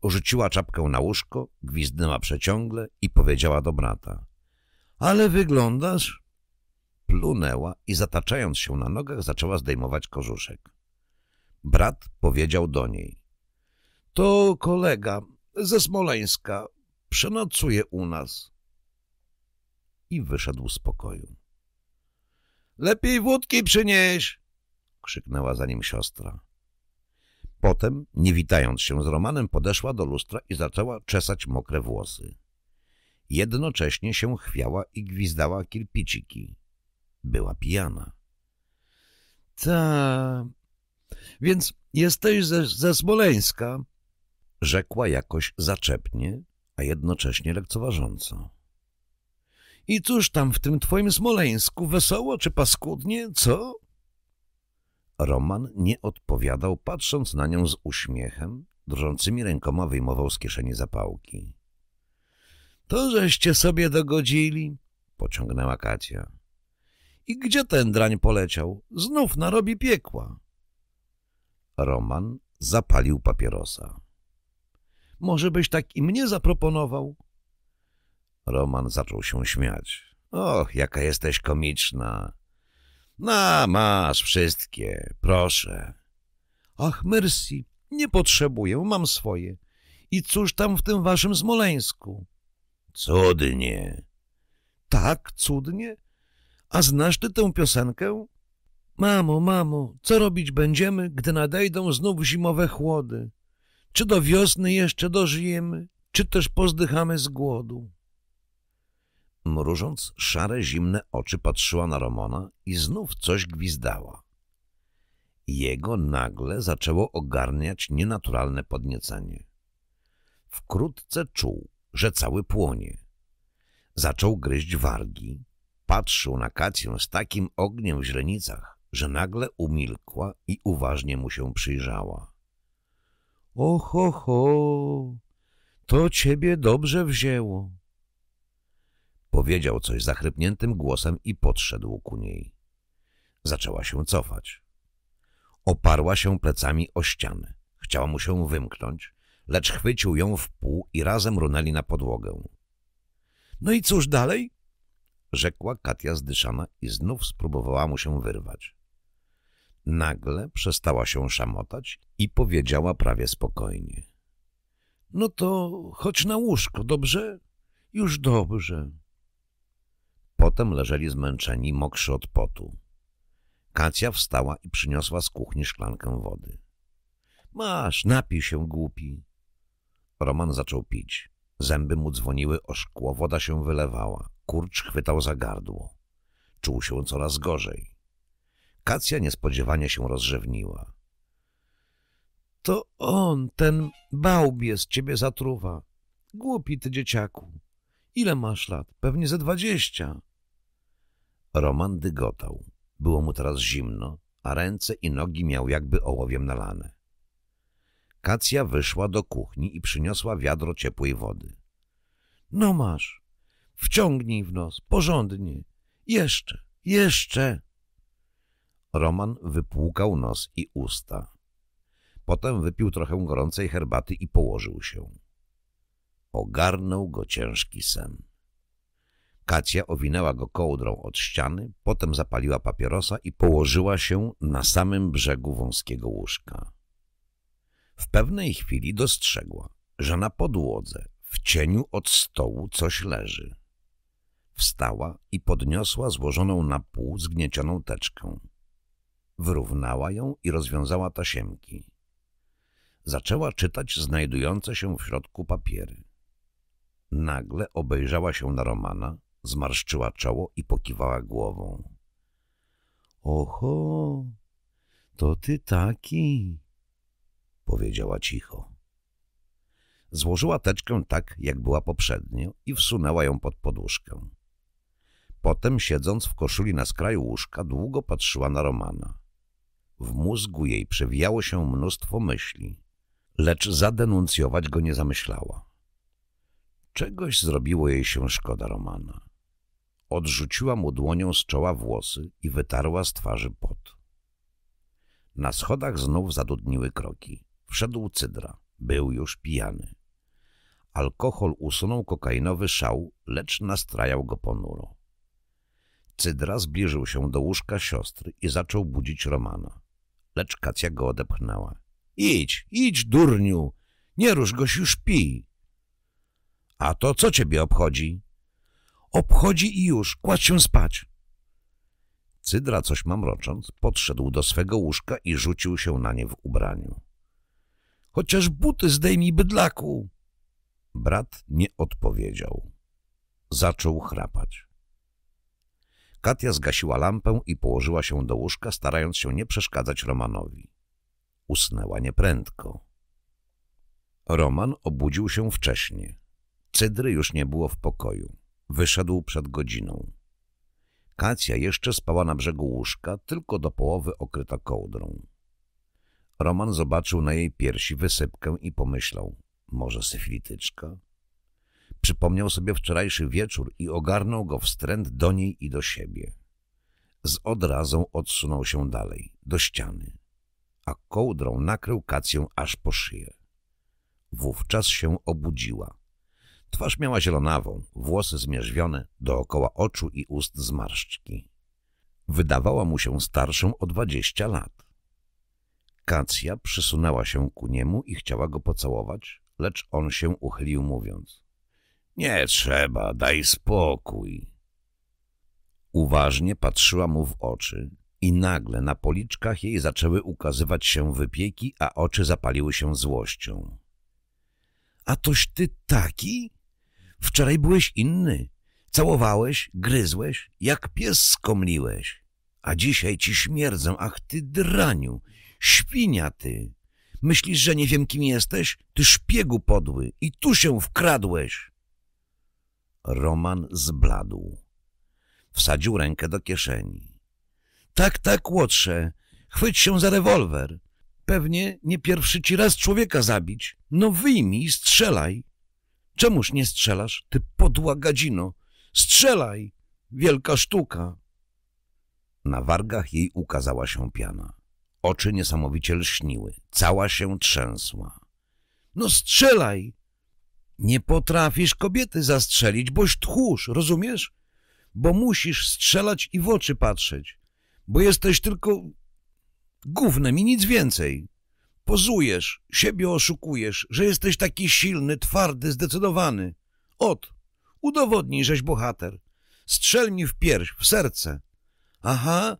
Urzuciła czapkę na łóżko, gwizdnęła przeciągle i powiedziała do brata – ale wyglądasz... Plunęła i zataczając się na nogach zaczęła zdejmować kożuszek. Brat powiedział do niej. To kolega ze Smoleńska. Przenocuje u nas. I wyszedł z pokoju. Lepiej wódki przynieś! krzyknęła za nim siostra. Potem, nie witając się z Romanem, podeszła do lustra i zaczęła czesać mokre włosy. Jednocześnie się chwiała i gwizdała kirpiciki. Była pijana. Ta... Więc jesteś ze, ze Smoleńska? Rzekła jakoś zaczepnie, a jednocześnie lekceważąco. I cóż tam w tym twoim Smoleńsku? Wesoło czy paskudnie? Co? Roman nie odpowiadał, patrząc na nią z uśmiechem, drżącymi rękoma wyjmował z kieszeni zapałki. To żeście sobie dogodzili, pociągnęła Kacia. I gdzie ten drań poleciał? Znów narobi piekła. Roman zapalił papierosa. Może byś tak i mnie zaproponował? Roman zaczął się śmiać. Och, jaka jesteś komiczna. Na, no, masz wszystkie, proszę. Ach, merci, nie potrzebuję, mam swoje. I cóż tam w tym waszym Smoleńsku? Cudnie. Tak, cudnie? A znasz ty tę piosenkę? Mamo, mamo, co robić będziemy, gdy nadejdą znów zimowe chłody? Czy do wiosny jeszcze dożyjemy, czy też pozdychamy z głodu? Mrużąc szare, zimne oczy patrzyła na Romona i znów coś gwizdała. Jego nagle zaczęło ogarniać nienaturalne podniecenie. Wkrótce czuł, że cały płonie. Zaczął gryźć wargi, patrzył na Kację z takim ogniem w źrenicach, że nagle umilkła i uważnie mu się przyjrzała. — Oho, ho, to ciebie dobrze wzięło. Powiedział coś zachrypniętym głosem i podszedł ku niej. Zaczęła się cofać. Oparła się plecami o ścianę. Chciała mu się wymknąć, lecz chwycił ją w pół i razem runęli na podłogę. — No i cóż dalej? — rzekła Katia zdyszana i znów spróbowała mu się wyrwać. Nagle przestała się szamotać i powiedziała prawie spokojnie. — No to chodź na łóżko, dobrze? — Już dobrze. Potem leżeli zmęczeni, mokrzy od potu. Kacja wstała i przyniosła z kuchni szklankę wody. — Masz, napij się, głupi. Roman zaczął pić. Zęby mu dzwoniły o szkło, woda się wylewała. Kurcz chwytał za gardło. Czuł się coraz gorzej. Kacja niespodziewanie się rozrzewniła. — To on, ten bałbie z ciebie zatruwa. Głupi ty dzieciaku. Ile masz lat? Pewnie ze dwadzieścia. Roman dygotał. Było mu teraz zimno, a ręce i nogi miał jakby ołowiem nalane. Kacja wyszła do kuchni i przyniosła wiadro ciepłej wody. — No masz, wciągnij w nos, porządnie, jeszcze, jeszcze. Roman wypłukał nos i usta. Potem wypił trochę gorącej herbaty i położył się. Ogarnął go ciężki sen. Kacja owinęła go kołdrą od ściany, potem zapaliła papierosa i położyła się na samym brzegu wąskiego łóżka pewnej chwili dostrzegła, że na podłodze, w cieniu od stołu coś leży. Wstała i podniosła złożoną na pół zgniecioną teczkę. Wyrównała ją i rozwiązała tasiemki. Zaczęła czytać znajdujące się w środku papiery. Nagle obejrzała się na Romana, zmarszczyła czoło i pokiwała głową. — Oho, to ty taki! powiedziała cicho. Złożyła teczkę tak, jak była poprzednio i wsunęła ją pod poduszkę. Potem, siedząc w koszuli na skraju łóżka, długo patrzyła na Romana. W mózgu jej przewijało się mnóstwo myśli, lecz zadenuncjować go nie zamyślała. Czegoś zrobiło jej się szkoda Romana. Odrzuciła mu dłonią z czoła włosy i wytarła z twarzy pot. Na schodach znów zadudniły kroki. Wszedł cydra. Był już pijany. Alkohol usunął kokainowy szał, lecz nastrajał go ponuro. Cydra zbliżył się do łóżka siostry i zaczął budzić Romana. Lecz Kacja go odepchnęła. Idź, idź, durniu! Nie rusz goś już pij! A to co ciebie obchodzi? Obchodzi i już, kładź się spać! Cydra coś mamrocząc, podszedł do swego łóżka i rzucił się na nie w ubraniu. Chociaż buty zdejmij, bydlaku! Brat nie odpowiedział. Zaczął chrapać. Katia zgasiła lampę i położyła się do łóżka, starając się nie przeszkadzać Romanowi. Usnęła nieprędko. Roman obudził się wcześnie. Cydry już nie było w pokoju. Wyszedł przed godziną. Kacja jeszcze spała na brzegu łóżka, tylko do połowy okryta kołdrą. Roman zobaczył na jej piersi wysypkę i pomyślał, może syfilityczka? Przypomniał sobie wczorajszy wieczór i ogarnął go wstręt do niej i do siebie. Z odrazą odsunął się dalej, do ściany, a kołdrą nakrył kację aż po szyję. Wówczas się obudziła. Twarz miała zielonawą, włosy zmierzwione, dookoła oczu i ust zmarszczki. Wydawała mu się starszą o dwadzieścia lat. Kacja przysunęła się ku niemu i chciała go pocałować, lecz on się uchylił, mówiąc — Nie trzeba, daj spokój. Uważnie patrzyła mu w oczy i nagle na policzkach jej zaczęły ukazywać się wypieki, a oczy zapaliły się złością. — A toś ty taki? Wczoraj byłeś inny. Całowałeś, gryzłeś, jak pies skomliłeś. A dzisiaj ci śmierdzę, ach ty draniu, Świnia ty! Myślisz, że nie wiem, kim jesteś? Ty szpiegu podły i tu się wkradłeś! Roman zbladł. Wsadził rękę do kieszeni. Tak, tak, łotrze, chwyć się za rewolwer. Pewnie nie pierwszy ci raz człowieka zabić. No wyjmij, strzelaj. Czemuż nie strzelasz, ty podła gadzino? Strzelaj, wielka sztuka. Na wargach jej ukazała się piana. Oczy niesamowicie lśniły. Cała się trzęsła. No strzelaj! Nie potrafisz kobiety zastrzelić, boś tchórz, rozumiesz? Bo musisz strzelać i w oczy patrzeć. Bo jesteś tylko gównem i nic więcej. Pozujesz, siebie oszukujesz, że jesteś taki silny, twardy, zdecydowany. Ot, udowodnij, żeś bohater. Strzel mi w pierś, w serce. Aha,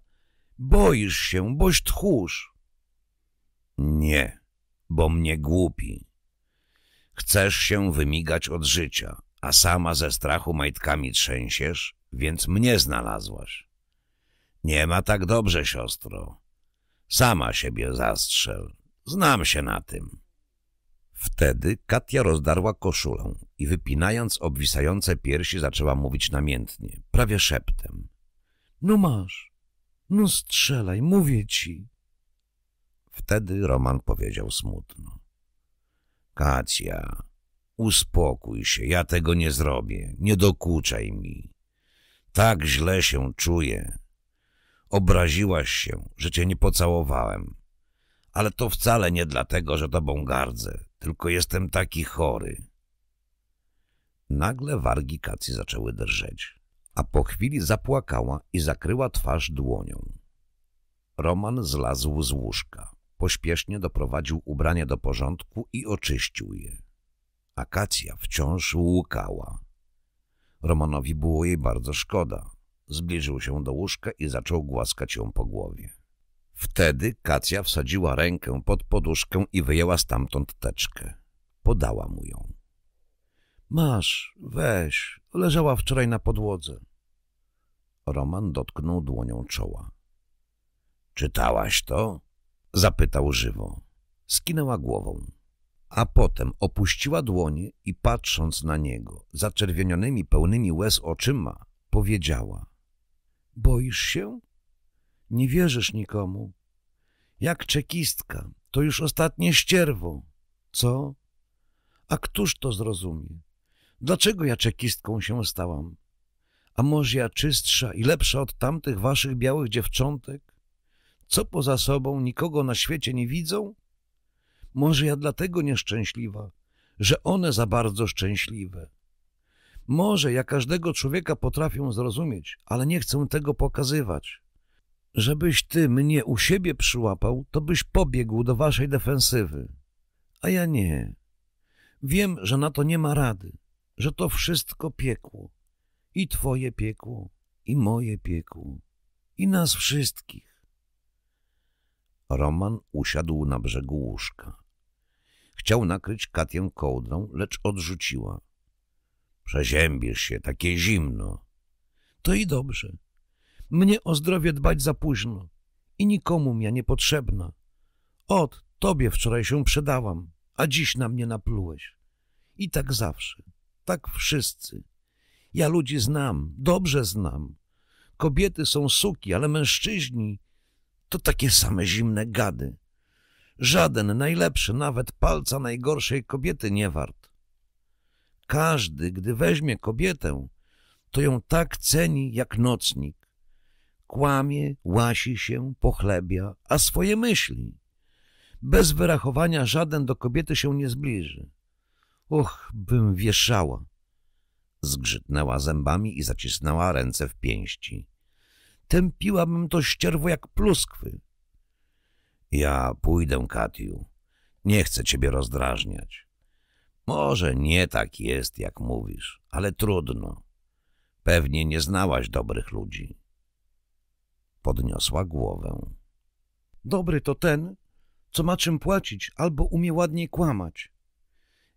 Boisz się, boś tchórz. Nie, bo mnie głupi. Chcesz się wymigać od życia, a sama ze strachu majtkami trzęsiesz, więc mnie znalazłaś. Nie ma tak dobrze, siostro. Sama siebie zastrzel. Znam się na tym. Wtedy Katia rozdarła koszulę i wypinając obwisające piersi zaczęła mówić namiętnie, prawie szeptem. No masz, no strzelaj, mówię ci. Wtedy Roman powiedział smutno. Kacja, uspokój się, ja tego nie zrobię, nie dokuczaj mi. Tak źle się czuję. Obraziłaś się, że cię nie pocałowałem. Ale to wcale nie dlatego, że tobą gardzę, tylko jestem taki chory. Nagle wargi Kacji zaczęły drżeć a po chwili zapłakała i zakryła twarz dłonią. Roman zlazł z łóżka. Pośpiesznie doprowadził ubranie do porządku i oczyścił je. Akacja wciąż łukała. Romanowi było jej bardzo szkoda. Zbliżył się do łóżka i zaczął głaskać ją po głowie. Wtedy Kacja wsadziła rękę pod poduszkę i wyjęła stamtąd teczkę. Podała mu ją. Masz, weź, leżała wczoraj na podłodze. Roman dotknął dłonią czoła. Czytałaś to? Zapytał żywo. Skinęła głową. A potem opuściła dłonie i patrząc na niego, zaczerwienionymi, pełnymi łez oczyma, powiedziała. Boisz się? Nie wierzysz nikomu. Jak czekistka, to już ostatnie ścierwo. Co? A któż to zrozumie? Dlaczego ja czekistką się stałam? A może ja czystsza i lepsza od tamtych waszych białych dziewczątek? Co poza sobą nikogo na świecie nie widzą? Może ja dlatego nieszczęśliwa, że one za bardzo szczęśliwe. Może ja każdego człowieka potrafię zrozumieć, ale nie chcę tego pokazywać. Żebyś ty mnie u siebie przyłapał, to byś pobiegł do waszej defensywy. A ja nie. Wiem, że na to nie ma rady że to wszystko piekło. I twoje piekło, i moje piekło, i nas wszystkich. Roman usiadł na brzegu łóżka. Chciał nakryć Katię kołdrą, lecz odrzuciła. Przeziębisz się, takie zimno. To i dobrze. Mnie o zdrowie dbać za późno i nikomu mnie niepotrzebna. Od tobie wczoraj się przedałam, a dziś na mnie naplułeś. I tak zawsze. Tak wszyscy. Ja ludzi znam, dobrze znam. Kobiety są suki, ale mężczyźni to takie same zimne gady. Żaden najlepszy, nawet palca najgorszej kobiety nie wart. Każdy, gdy weźmie kobietę, to ją tak ceni jak nocnik. Kłamie, łasi się, pochlebia, a swoje myśli. Bez wyrachowania żaden do kobiety się nie zbliży. Och, bym wieszała! Zgrzytnęła zębami i zacisnęła ręce w pięści. Tępiłabym to ścierwo jak pluskwy. Ja pójdę, Katiu. Nie chcę ciebie rozdrażniać. Może nie tak jest, jak mówisz, ale trudno. Pewnie nie znałaś dobrych ludzi. Podniosła głowę. Dobry to ten, co ma czym płacić albo umie ładnie kłamać.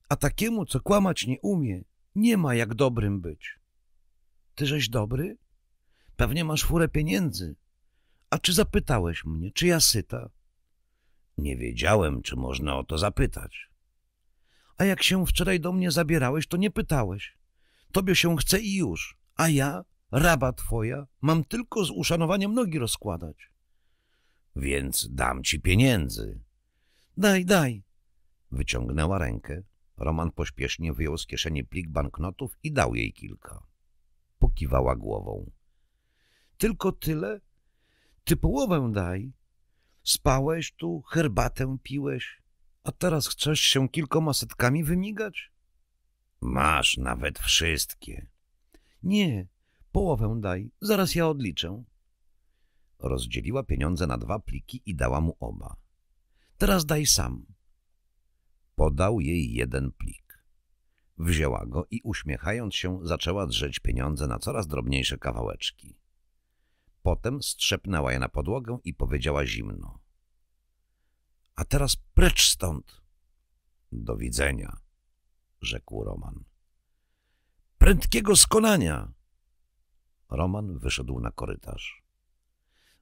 A takiemu, co kłamać nie umie, nie ma jak dobrym być. Ty żeś dobry? Pewnie masz furę pieniędzy. A czy zapytałeś mnie, czy ja syta? Nie wiedziałem, czy można o to zapytać. A jak się wczoraj do mnie zabierałeś, to nie pytałeś. Tobie się chce i już, a ja, raba twoja, mam tylko z uszanowaniem nogi rozkładać. Więc dam ci pieniędzy. Daj, daj. Wyciągnęła rękę. Roman pośpiesznie wyjął z kieszeni plik banknotów i dał jej kilka. Pokiwała głową. Tylko tyle? Ty połowę daj. Spałeś tu, herbatę piłeś, a teraz chcesz się kilkoma setkami wymigać? Masz nawet wszystkie. Nie, połowę daj, zaraz ja odliczę. Rozdzieliła pieniądze na dwa pliki i dała mu oba. Teraz daj sam. Podał jej jeden plik. Wzięła go i uśmiechając się zaczęła drzeć pieniądze na coraz drobniejsze kawałeczki. Potem strzepnęła je na podłogę i powiedziała zimno. — A teraz precz stąd! — Do widzenia — rzekł Roman. — Prędkiego skonania! Roman wyszedł na korytarz.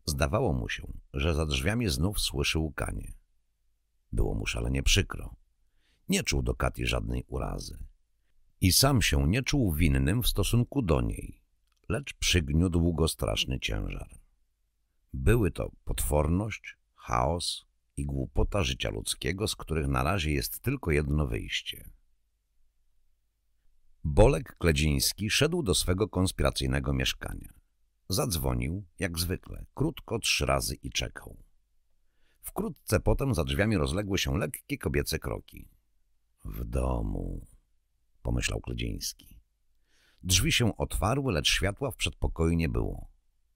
Zdawało mu się, że za drzwiami znów słyszy łkanie. Było mu szalenie przykro nie czuł do Kati żadnej urazy. I sam się nie czuł winnym w stosunku do niej, lecz przygniótł go straszny ciężar. Były to potworność, chaos i głupota życia ludzkiego, z których na razie jest tylko jedno wyjście. Bolek Kledziński szedł do swego konspiracyjnego mieszkania. Zadzwonił, jak zwykle, krótko trzy razy i czekał. Wkrótce potem za drzwiami rozległy się lekkie kobiece kroki. W domu, pomyślał Kledziński. Drzwi się otwarły, lecz światła w przedpokoju nie było.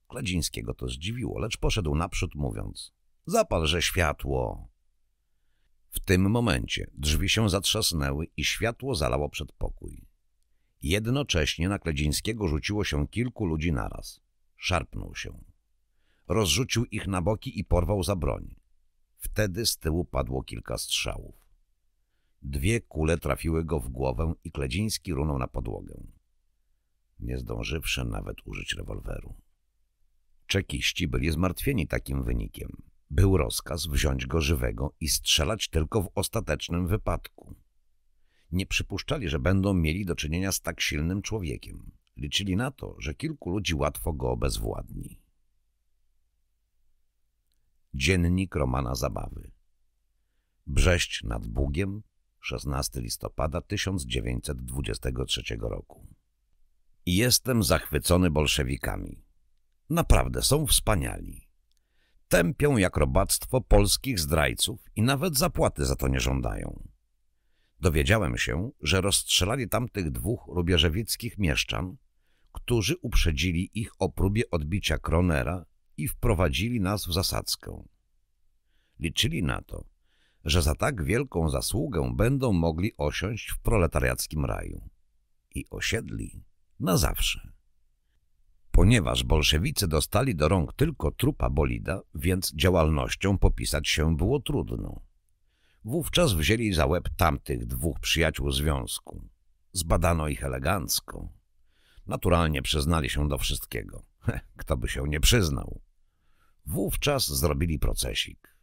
Kledzińskiego to zdziwiło, lecz poszedł naprzód mówiąc – zapalże światło! W tym momencie drzwi się zatrzasnęły i światło zalało przedpokój. Jednocześnie na Kledzińskiego rzuciło się kilku ludzi naraz. Szarpnął się. Rozrzucił ich na boki i porwał za broń. Wtedy z tyłu padło kilka strzałów. Dwie kule trafiły go w głowę i Kledziński runął na podłogę, nie zdążywszy nawet użyć rewolweru. Czekiści byli zmartwieni takim wynikiem. Był rozkaz wziąć go żywego i strzelać tylko w ostatecznym wypadku. Nie przypuszczali, że będą mieli do czynienia z tak silnym człowiekiem. Liczyli na to, że kilku ludzi łatwo go obezwładni. Dziennik Romana Zabawy Brześć nad Bugiem, 16 listopada 1923 roku. Jestem zachwycony bolszewikami. Naprawdę są wspaniali. Tępią jak robactwo polskich zdrajców i nawet zapłaty za to nie żądają. Dowiedziałem się, że rozstrzelali tamtych dwóch rubieżewieckich mieszczan, którzy uprzedzili ich o próbie odbicia Kronera i wprowadzili nas w zasadzkę. Liczyli na to, że za tak wielką zasługę będą mogli osiąść w proletariackim raju. I osiedli na zawsze. Ponieważ bolszewicy dostali do rąk tylko trupa Bolida, więc działalnością popisać się było trudno. Wówczas wzięli za łeb tamtych dwóch przyjaciół związku. Zbadano ich elegancko. Naturalnie przyznali się do wszystkiego. (laughs) Kto by się nie przyznał. Wówczas zrobili procesik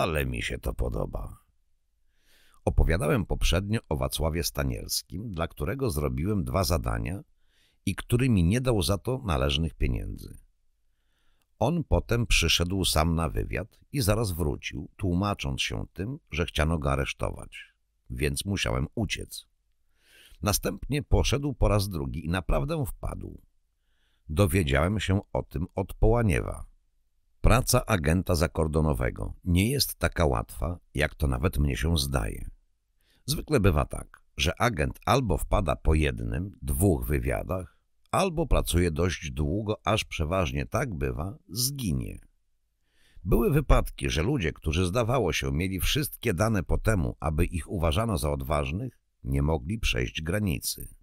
ale mi się to podoba. Opowiadałem poprzednio o Wacławie Stanielskim, dla którego zrobiłem dwa zadania i który mi nie dał za to należnych pieniędzy. On potem przyszedł sam na wywiad i zaraz wrócił, tłumacząc się tym, że chciano go aresztować, więc musiałem uciec. Następnie poszedł po raz drugi i naprawdę wpadł. Dowiedziałem się o tym od Połaniewa. Praca agenta zakordonowego nie jest taka łatwa, jak to nawet mnie się zdaje. Zwykle bywa tak, że agent albo wpada po jednym, dwóch wywiadach, albo pracuje dość długo, aż przeważnie tak bywa, zginie. Były wypadki, że ludzie, którzy zdawało się mieli wszystkie dane po temu, aby ich uważano za odważnych, nie mogli przejść granicy.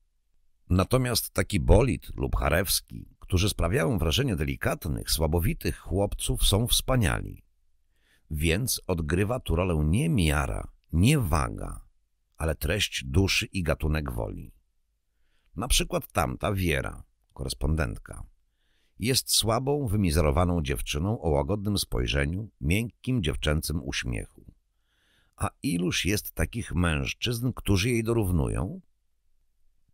Natomiast taki Bolit lub Harewski którzy sprawiają wrażenie delikatnych, słabowitych chłopców, są wspaniali. Więc odgrywa tu rolę nie miara, nie waga, ale treść duszy i gatunek woli. Na przykład tamta Wiera, korespondentka, jest słabą, wymizerowaną dziewczyną o łagodnym spojrzeniu, miękkim dziewczęcym uśmiechu. A iluż jest takich mężczyzn, którzy jej dorównują?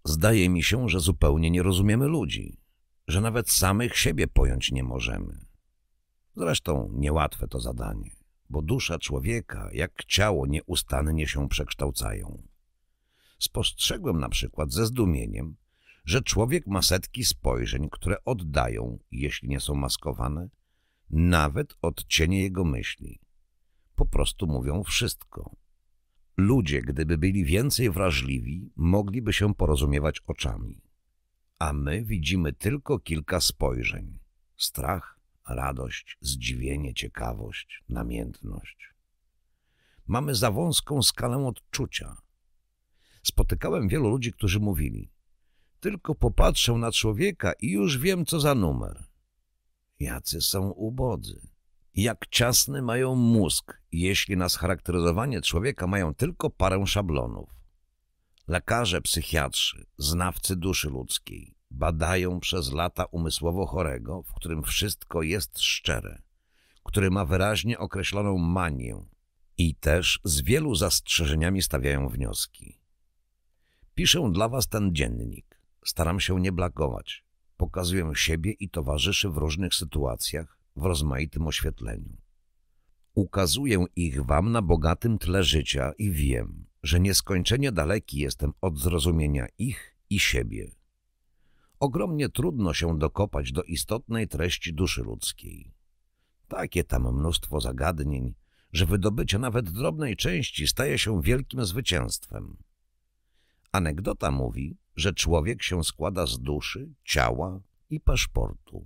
Zdaje mi się, że zupełnie nie rozumiemy ludzi że nawet samych siebie pojąć nie możemy. Zresztą niełatwe to zadanie, bo dusza człowieka, jak ciało, nieustannie się przekształcają. Spostrzegłem na przykład ze zdumieniem, że człowiek ma setki spojrzeń, które oddają, jeśli nie są maskowane, nawet odcienie jego myśli. Po prostu mówią wszystko. Ludzie, gdyby byli więcej wrażliwi, mogliby się porozumiewać oczami a my widzimy tylko kilka spojrzeń. Strach, radość, zdziwienie, ciekawość, namiętność. Mamy za wąską skalę odczucia. Spotykałem wielu ludzi, którzy mówili tylko popatrzę na człowieka i już wiem, co za numer. Jacy są ubodzy. Jak ciasny mają mózg, jeśli na scharakteryzowanie człowieka mają tylko parę szablonów. Lekarze, psychiatrzy, znawcy duszy ludzkiej badają przez lata umysłowo chorego, w którym wszystko jest szczere, który ma wyraźnie określoną manię i też z wielu zastrzeżeniami stawiają wnioski. Piszę dla was ten dziennik. Staram się nie blagować. Pokazuję siebie i towarzyszy w różnych sytuacjach, w rozmaitym oświetleniu. Ukazuję ich wam na bogatym tle życia i wiem, że nieskończenie daleki jestem od zrozumienia ich i siebie. Ogromnie trudno się dokopać do istotnej treści duszy ludzkiej. Takie tam mnóstwo zagadnień, że wydobycie nawet drobnej części staje się wielkim zwycięstwem. Anegdota mówi, że człowiek się składa z duszy, ciała i paszportu.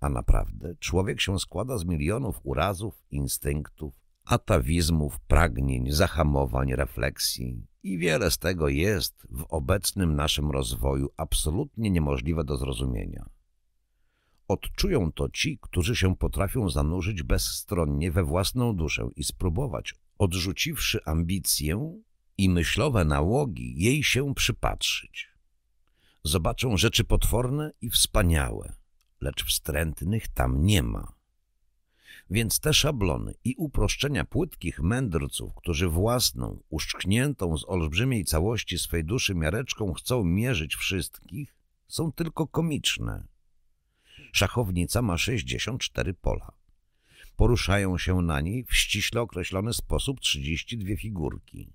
A naprawdę człowiek się składa z milionów urazów, instynktów, atawizmów, pragnień, zahamowań, refleksji i wiele z tego jest w obecnym naszym rozwoju absolutnie niemożliwe do zrozumienia. Odczują to ci, którzy się potrafią zanurzyć bezstronnie we własną duszę i spróbować, odrzuciwszy ambicję i myślowe nałogi, jej się przypatrzyć. Zobaczą rzeczy potworne i wspaniałe, lecz wstrętnych tam nie ma więc te szablony i uproszczenia płytkich mędrców, którzy własną, uszczkniętą z olbrzymiej całości swej duszy miareczką chcą mierzyć wszystkich, są tylko komiczne. Szachownica ma 64 pola. Poruszają się na niej w ściśle określony sposób 32 figurki.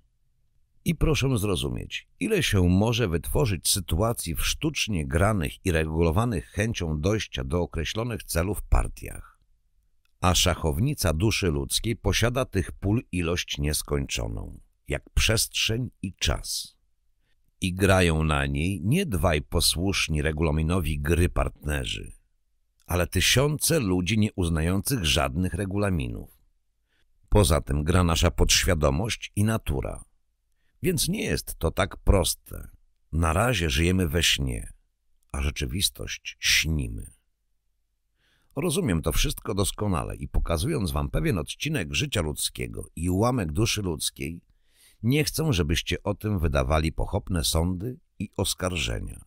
I proszę zrozumieć, ile się może wytworzyć sytuacji w sztucznie granych i regulowanych chęcią dojścia do określonych celów partiach a szachownica duszy ludzkiej posiada tych pól ilość nieskończoną, jak przestrzeń i czas. I grają na niej nie dwaj posłuszni regulaminowi gry partnerzy, ale tysiące ludzi nieuznających żadnych regulaminów. Poza tym gra nasza podświadomość i natura. Więc nie jest to tak proste. Na razie żyjemy we śnie, a rzeczywistość śnimy. Rozumiem to wszystko doskonale i pokazując wam pewien odcinek życia ludzkiego i ułamek duszy ludzkiej, nie chcę, żebyście o tym wydawali pochopne sądy i oskarżenia.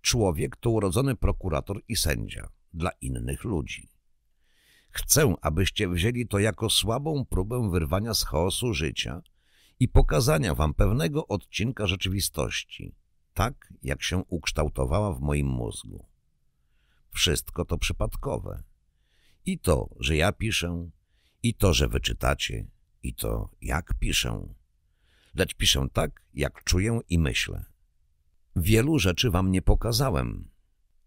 Człowiek to urodzony prokurator i sędzia dla innych ludzi. Chcę, abyście wzięli to jako słabą próbę wyrwania z chaosu życia i pokazania wam pewnego odcinka rzeczywistości, tak jak się ukształtowała w moim mózgu wszystko to przypadkowe. I to, że ja piszę, i to, że wyczytacie, i to, jak piszę. Lecz piszę tak, jak czuję i myślę. Wielu rzeczy wam nie pokazałem,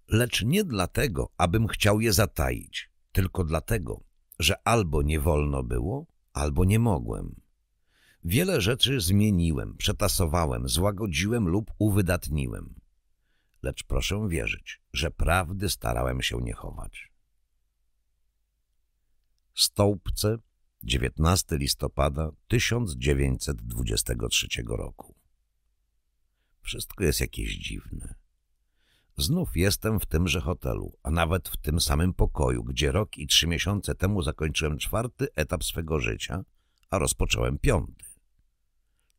lecz nie dlatego, abym chciał je zataić, tylko dlatego, że albo nie wolno było, albo nie mogłem. Wiele rzeczy zmieniłem, przetasowałem, złagodziłem lub uwydatniłem lecz proszę wierzyć, że prawdy starałem się nie chować. Stołpce, 19 listopada 1923 roku. Wszystko jest jakieś dziwne. Znów jestem w tymże hotelu, a nawet w tym samym pokoju, gdzie rok i trzy miesiące temu zakończyłem czwarty etap swego życia, a rozpocząłem piąty.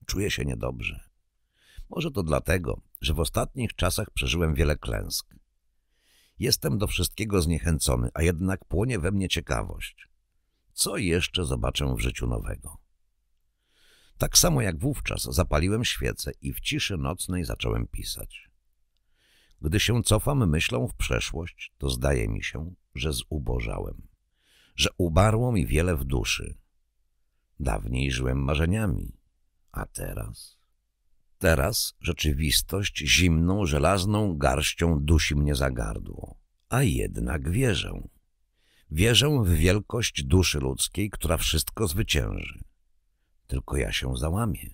Czuję się niedobrze. Może to dlatego, że w ostatnich czasach przeżyłem wiele klęsk. Jestem do wszystkiego zniechęcony, a jednak płonie we mnie ciekawość. Co jeszcze zobaczę w życiu nowego? Tak samo jak wówczas zapaliłem świecę i w ciszy nocnej zacząłem pisać. Gdy się cofam myślą w przeszłość, to zdaje mi się, że zubożałem, że ubarło mi wiele w duszy. Dawniej żyłem marzeniami, a teraz... Teraz rzeczywistość zimną, żelazną garścią dusi mnie za gardło. A jednak wierzę. Wierzę w wielkość duszy ludzkiej, która wszystko zwycięży. Tylko ja się załamię.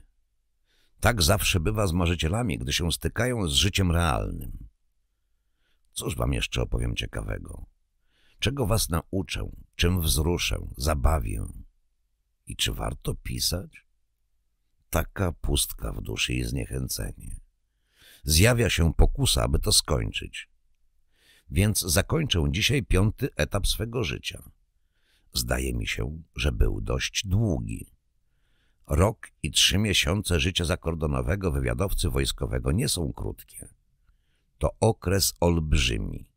Tak zawsze bywa z marzycielami, gdy się stykają z życiem realnym. Cóż wam jeszcze opowiem ciekawego? Czego was nauczę, czym wzruszę, zabawię? I czy warto pisać? taka pustka w duszy i zniechęcenie. Zjawia się pokusa, aby to skończyć. Więc zakończę dzisiaj piąty etap swego życia. Zdaje mi się, że był dość długi. Rok i trzy miesiące życia zakordonowego wywiadowcy wojskowego nie są krótkie. To okres olbrzymi.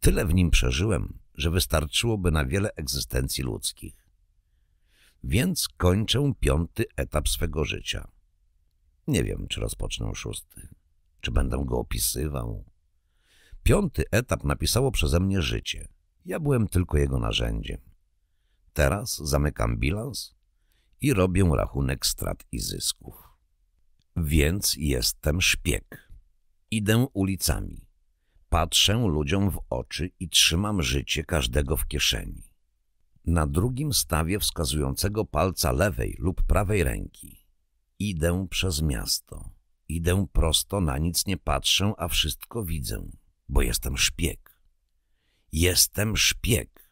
Tyle w nim przeżyłem, że wystarczyłoby na wiele egzystencji ludzkich więc kończę piąty etap swego życia. Nie wiem, czy rozpocznę szósty, czy będę go opisywał. Piąty etap napisało przeze mnie życie. Ja byłem tylko jego narzędziem. Teraz zamykam bilans i robię rachunek strat i zysków. Więc jestem szpieg. Idę ulicami. Patrzę ludziom w oczy i trzymam życie każdego w kieszeni na drugim stawie wskazującego palca lewej lub prawej ręki. Idę przez miasto. Idę prosto, na nic nie patrzę, a wszystko widzę, bo jestem szpieg. Jestem szpieg.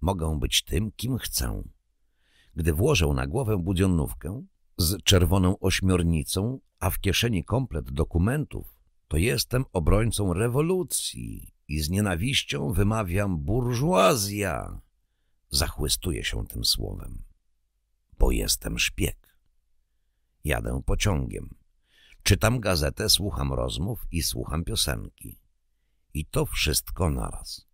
Mogę być tym, kim chcę. Gdy włożę na głowę budzionówkę z czerwoną ośmiornicą, a w kieszeni komplet dokumentów, to jestem obrońcą rewolucji i z nienawiścią wymawiam burżuazja. Zachłystuje się tym słowem. Bo jestem szpieg. Jadę pociągiem. Czytam gazetę, słucham rozmów i słucham piosenki. I to wszystko naraz.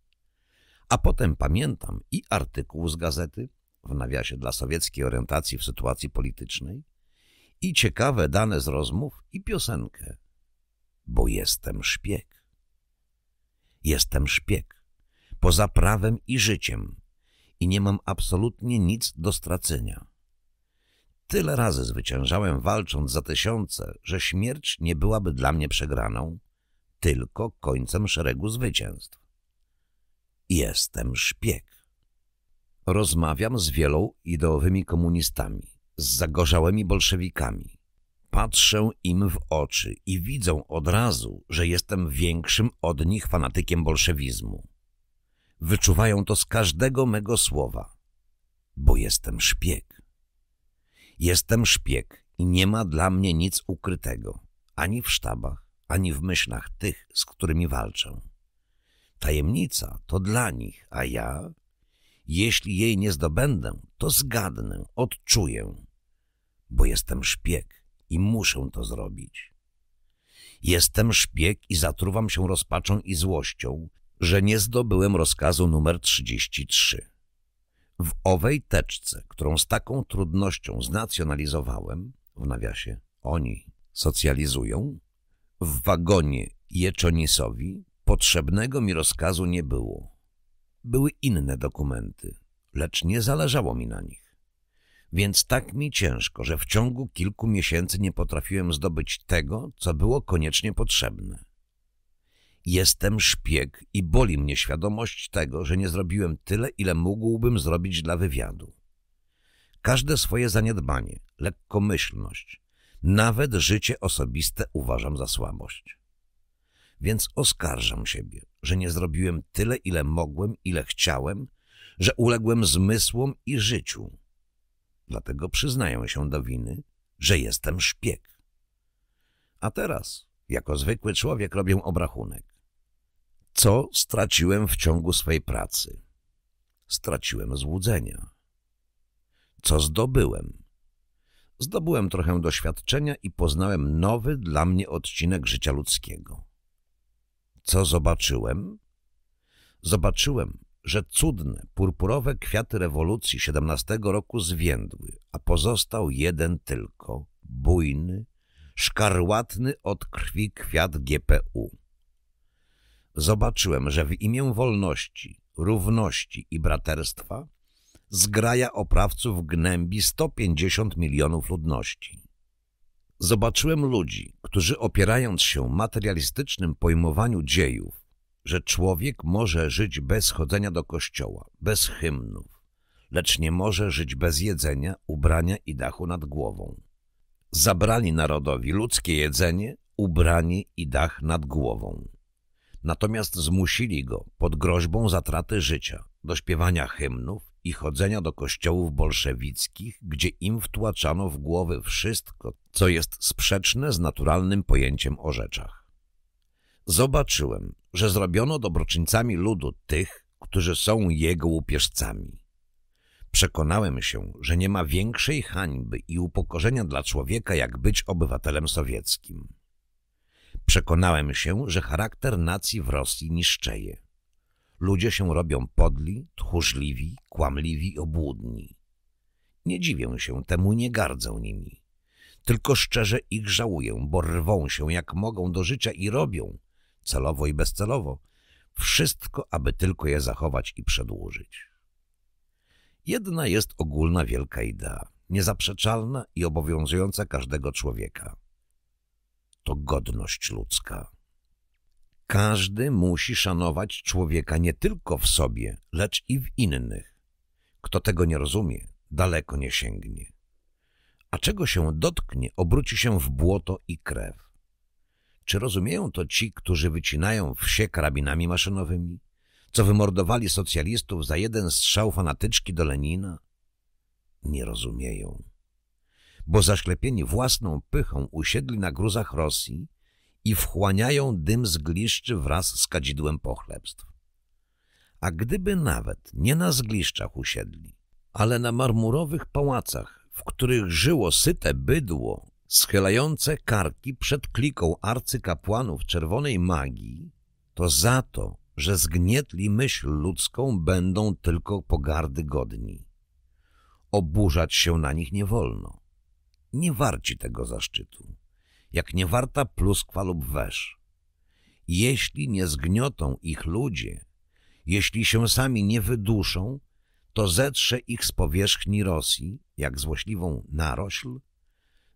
A potem pamiętam i artykuł z gazety, w nawiasie dla sowieckiej orientacji w sytuacji politycznej, i ciekawe dane z rozmów i piosenkę. Bo jestem szpieg. Jestem szpieg. Poza prawem i życiem i nie mam absolutnie nic do stracenia. Tyle razy zwyciężałem walcząc za tysiące, że śmierć nie byłaby dla mnie przegraną, tylko końcem szeregu zwycięstw. Jestem szpieg. Rozmawiam z wielą ideowymi komunistami, z zagorzałymi bolszewikami. Patrzę im w oczy i widzą od razu, że jestem większym od nich fanatykiem bolszewizmu. Wyczuwają to z każdego mego słowa, bo jestem szpieg. Jestem szpieg i nie ma dla mnie nic ukrytego, ani w sztabach, ani w myślach tych, z którymi walczę. Tajemnica to dla nich, a ja, jeśli jej nie zdobędę, to zgadnę, odczuję, bo jestem szpieg i muszę to zrobić. Jestem szpieg i zatruwam się rozpaczą i złością, że nie zdobyłem rozkazu numer 33. W owej teczce, którą z taką trudnością znacjonalizowałem, w nawiasie oni socjalizują, w wagonie Jeczonisowi potrzebnego mi rozkazu nie było. Były inne dokumenty, lecz nie zależało mi na nich. Więc tak mi ciężko, że w ciągu kilku miesięcy nie potrafiłem zdobyć tego, co było koniecznie potrzebne. Jestem szpieg i boli mnie świadomość tego, że nie zrobiłem tyle, ile mógłbym zrobić dla wywiadu. Każde swoje zaniedbanie, lekkomyślność, nawet życie osobiste uważam za słabość. Więc oskarżam siebie, że nie zrobiłem tyle, ile mogłem, ile chciałem, że uległem zmysłom i życiu. Dlatego przyznaję się do winy, że jestem szpieg. A teraz, jako zwykły człowiek, robię obrachunek. Co straciłem w ciągu swej pracy? Straciłem złudzenia. Co zdobyłem? Zdobyłem trochę doświadczenia i poznałem nowy dla mnie odcinek życia ludzkiego. Co zobaczyłem? Zobaczyłem, że cudne, purpurowe kwiaty rewolucji 17 roku zwiędły, a pozostał jeden tylko, bujny, szkarłatny od krwi kwiat GPU. Zobaczyłem, że w imię wolności, równości i braterstwa zgraja oprawców gnębi 150 milionów ludności. Zobaczyłem ludzi, którzy opierając się materialistycznym pojmowaniu dziejów, że człowiek może żyć bez chodzenia do kościoła, bez hymnów, lecz nie może żyć bez jedzenia, ubrania i dachu nad głową. Zabrali narodowi ludzkie jedzenie, ubranie i dach nad głową. Natomiast zmusili go, pod groźbą zatraty życia, do śpiewania hymnów i chodzenia do kościołów bolszewickich, gdzie im wtłaczano w głowy wszystko, co jest sprzeczne z naturalnym pojęciem o rzeczach. Zobaczyłem, że zrobiono dobroczyńcami ludu tych, którzy są jego łupieżcami. Przekonałem się, że nie ma większej hańby i upokorzenia dla człowieka, jak być obywatelem sowieckim. Przekonałem się, że charakter nacji w Rosji niszczeje. Ludzie się robią podli, tchórzliwi, kłamliwi obłudni. Nie dziwię się temu nie gardzę nimi. Tylko szczerze ich żałuję, bo rwą się jak mogą do życia i robią, celowo i bezcelowo, wszystko, aby tylko je zachować i przedłużyć. Jedna jest ogólna wielka idea, niezaprzeczalna i obowiązująca każdego człowieka to godność ludzka. Każdy musi szanować człowieka nie tylko w sobie, lecz i w innych. Kto tego nie rozumie, daleko nie sięgnie. A czego się dotknie, obróci się w błoto i krew. Czy rozumieją to ci, którzy wycinają wsie karabinami maszynowymi? Co wymordowali socjalistów za jeden strzał fanatyczki do Lenina? Nie rozumieją bo zaszklepieni własną pychą usiedli na gruzach Rosji i wchłaniają dym z gliszczy wraz z kadzidłem pochlebstw. A gdyby nawet nie na zgliszczach usiedli, ale na marmurowych pałacach, w których żyło syte bydło, schylające karki przed kliką arcykapłanów czerwonej magii, to za to, że zgnietli myśl ludzką, będą tylko pogardy godni. Oburzać się na nich nie wolno nie warci tego zaszczytu, jak nie warta pluskwa lub wesz. Jeśli nie zgniotą ich ludzie, jeśli się sami nie wyduszą, to zetrze ich z powierzchni Rosji, jak złośliwą narośl,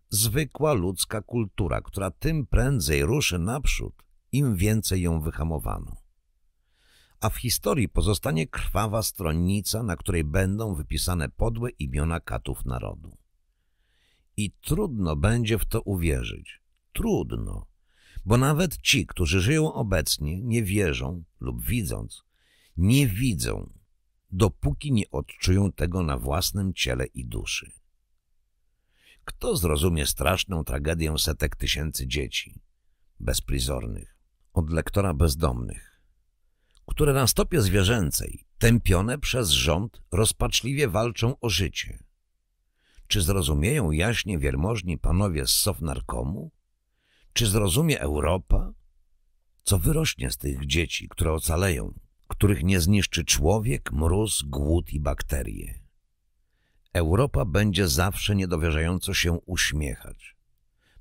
zwykła ludzka kultura, która tym prędzej ruszy naprzód, im więcej ją wyhamowano. A w historii pozostanie krwawa stronnica, na której będą wypisane podłe imiona katów narodu. I trudno będzie w to uwierzyć. Trudno. Bo nawet ci, którzy żyją obecnie, nie wierzą lub widząc, nie widzą, dopóki nie odczują tego na własnym ciele i duszy. Kto zrozumie straszną tragedię setek tysięcy dzieci, bezprizornych, od lektora bezdomnych, które na stopie zwierzęcej, tępione przez rząd, rozpaczliwie walczą o życie – czy zrozumieją jaśnie wielmożni panowie z Sofnarkomu? Czy zrozumie Europa? Co wyrośnie z tych dzieci, które ocaleją, których nie zniszczy człowiek, mróz, głód i bakterie? Europa będzie zawsze niedowierzająco się uśmiechać.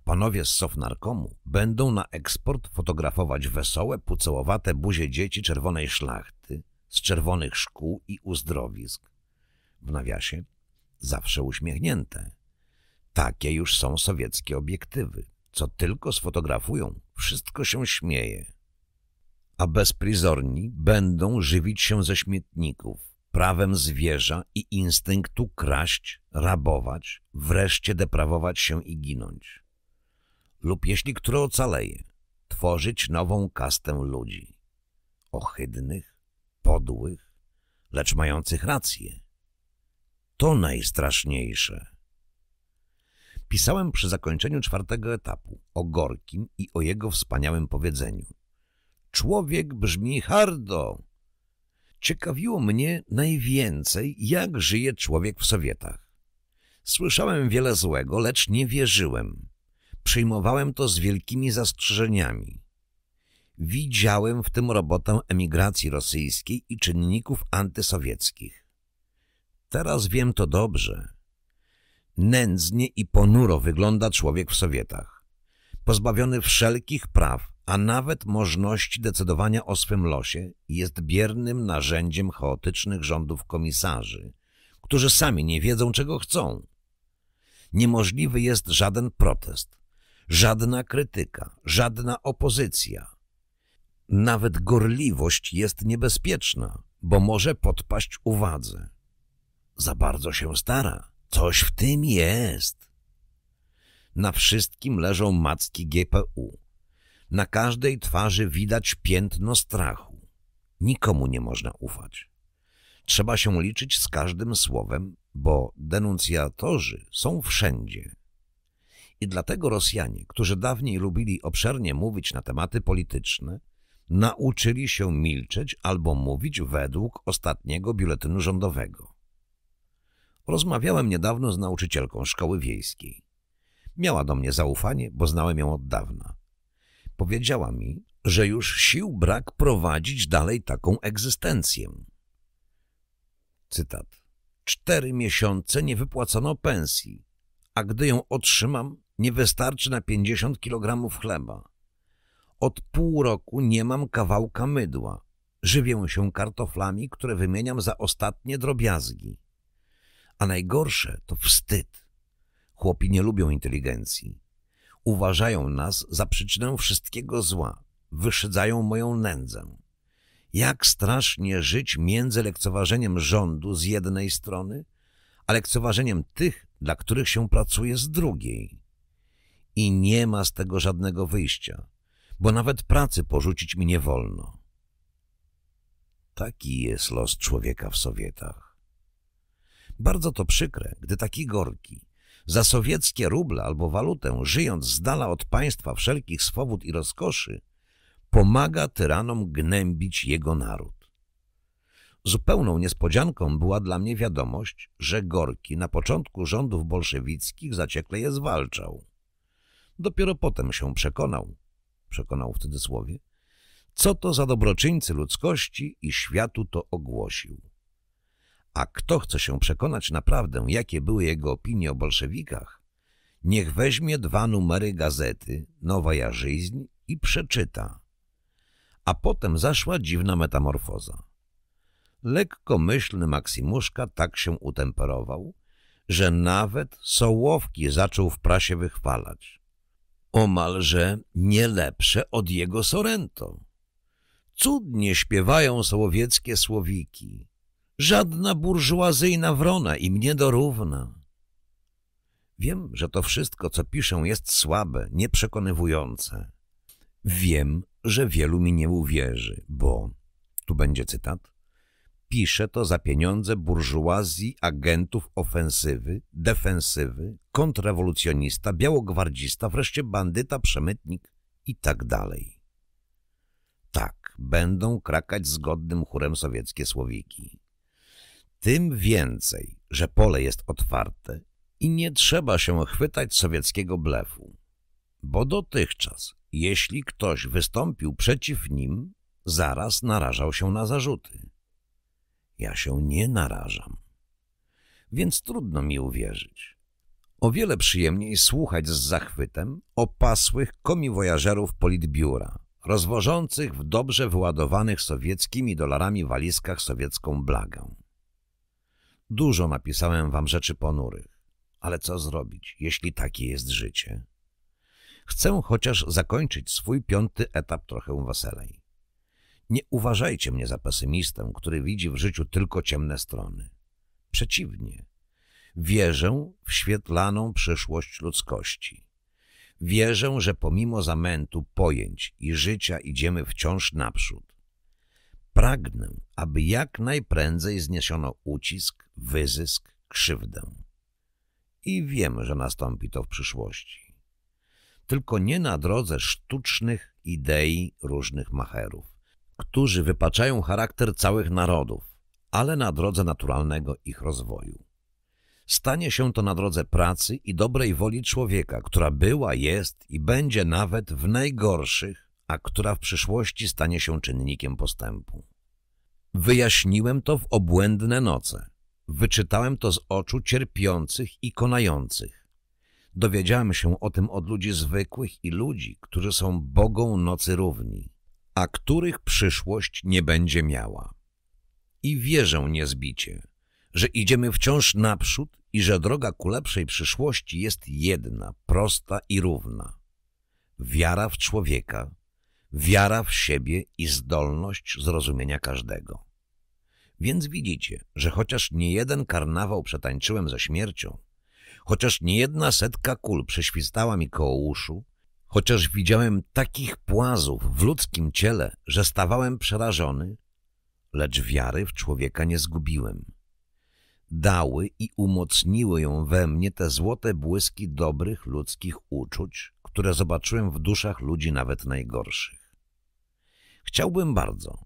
Panowie z Sofnarkomu będą na eksport fotografować wesołe, pucołowate buzie dzieci czerwonej szlachty, z czerwonych szkół i uzdrowisk. W nawiasie zawsze uśmiechnięte. Takie już są sowieckie obiektywy. Co tylko sfotografują, wszystko się śmieje. A bezprizorni będą żywić się ze śmietników, prawem zwierza i instynktu kraść, rabować, wreszcie deprawować się i ginąć. Lub jeśli kto ocaleje, tworzyć nową kastę ludzi. Ohydnych, podłych, lecz mających rację to najstraszniejsze. Pisałem przy zakończeniu czwartego etapu o Gorkim i o jego wspaniałym powiedzeniu. Człowiek brzmi hardo. Ciekawiło mnie najwięcej, jak żyje człowiek w Sowietach. Słyszałem wiele złego, lecz nie wierzyłem. Przyjmowałem to z wielkimi zastrzeżeniami. Widziałem w tym robotę emigracji rosyjskiej i czynników antysowieckich. Teraz wiem to dobrze. Nędznie i ponuro wygląda człowiek w Sowietach. Pozbawiony wszelkich praw, a nawet możliwości decydowania o swym losie, jest biernym narzędziem chaotycznych rządów komisarzy, którzy sami nie wiedzą, czego chcą. Niemożliwy jest żaden protest, żadna krytyka, żadna opozycja. Nawet gorliwość jest niebezpieczna, bo może podpaść uwadze za bardzo się stara. Coś w tym jest. Na wszystkim leżą macki GPU. Na każdej twarzy widać piętno strachu. Nikomu nie można ufać. Trzeba się liczyć z każdym słowem, bo denuncjatorzy są wszędzie. I dlatego Rosjanie, którzy dawniej lubili obszernie mówić na tematy polityczne, nauczyli się milczeć albo mówić według ostatniego biuletynu rządowego. Rozmawiałem niedawno z nauczycielką szkoły wiejskiej. Miała do mnie zaufanie, bo znałem ją od dawna. Powiedziała mi, że już sił brak prowadzić dalej taką egzystencję. Cytat. Cztery miesiące nie wypłacono pensji, a gdy ją otrzymam, nie wystarczy na pięćdziesiąt kilogramów chleba. Od pół roku nie mam kawałka mydła. Żywię się kartoflami, które wymieniam za ostatnie drobiazgi. A najgorsze to wstyd. Chłopi nie lubią inteligencji. Uważają nas za przyczynę wszystkiego zła. Wyszydzają moją nędzę. Jak strasznie żyć między lekceważeniem rządu z jednej strony, a lekceważeniem tych, dla których się pracuje z drugiej. I nie ma z tego żadnego wyjścia, bo nawet pracy porzucić mi nie wolno. Taki jest los człowieka w Sowietach. Bardzo to przykre, gdy taki gorki za sowieckie ruble albo walutę, żyjąc z dala od państwa wszelkich swobód i rozkoszy, pomaga tyranom gnębić jego naród. Zupełną niespodzianką była dla mnie wiadomość, że Gorki na początku rządów bolszewickich zaciekle je zwalczał. Dopiero potem się przekonał, przekonał w cudzysłowie, co to za dobroczyńcy ludzkości i światu to ogłosił. A kto chce się przekonać naprawdę, jakie były jego opinie o bolszewikach, niech weźmie dwa numery gazety Nowa Żyźń i przeczyta. A potem zaszła dziwna metamorfoza. Lekkomyślny Maksimuszka tak się utemperował, że nawet Sołowki zaczął w prasie wychwalać. Omalże nie lepsze od jego Sorento. Cudnie śpiewają sołowieckie słowiki – Żadna burżuazyjna wrona im nie dorówna. Wiem, że to wszystko, co piszę, jest słabe, nieprzekonywujące. Wiem, że wielu mi nie uwierzy, bo, tu będzie cytat, piszę to za pieniądze burżuazji, agentów ofensywy, defensywy, kontrrewolucjonista, białogwardzista, wreszcie bandyta, przemytnik i tak dalej. Tak, będą krakać zgodnym chórem sowieckie słowiki. Tym więcej, że pole jest otwarte i nie trzeba się chwytać sowieckiego blefu. Bo dotychczas, jeśli ktoś wystąpił przeciw nim, zaraz narażał się na zarzuty. Ja się nie narażam. Więc trudno mi uwierzyć. O wiele przyjemniej słuchać z zachwytem opasłych komiwojażerów politbiura, rozwożących w dobrze wyładowanych sowieckimi dolarami walizkach sowiecką blagę. Dużo napisałem wam rzeczy ponurych, ale co zrobić, jeśli takie jest życie? Chcę chociaż zakończyć swój piąty etap trochę weselej. Nie uważajcie mnie za pesymistę, który widzi w życiu tylko ciemne strony. Przeciwnie. Wierzę w świetlaną przyszłość ludzkości. Wierzę, że pomimo zamętu, pojęć i życia idziemy wciąż naprzód. Pragnę, aby jak najprędzej zniesiono ucisk, wyzysk, krzywdę. I wiem, że nastąpi to w przyszłości. Tylko nie na drodze sztucznych idei różnych macherów, którzy wypaczają charakter całych narodów, ale na drodze naturalnego ich rozwoju. Stanie się to na drodze pracy i dobrej woli człowieka, która była, jest i będzie nawet w najgorszych, a która w przyszłości stanie się czynnikiem postępu. Wyjaśniłem to w obłędne noce. Wyczytałem to z oczu cierpiących i konających. Dowiedziałem się o tym od ludzi zwykłych i ludzi, którzy są Bogą nocy równi, a których przyszłość nie będzie miała. I wierzę niezbicie, że idziemy wciąż naprzód i że droga ku lepszej przyszłości jest jedna, prosta i równa. Wiara w człowieka, wiara w siebie i zdolność zrozumienia każdego. Więc widzicie, że chociaż nie jeden karnawał przetańczyłem ze śmiercią, chociaż nie jedna setka kul prześwistała mi koło uszu, chociaż widziałem takich płazów w ludzkim ciele, że stawałem przerażony, lecz wiary w człowieka nie zgubiłem. Dały i umocniły ją we mnie te złote błyski dobrych ludzkich uczuć, które zobaczyłem w duszach ludzi nawet najgorszych. Chciałbym bardzo,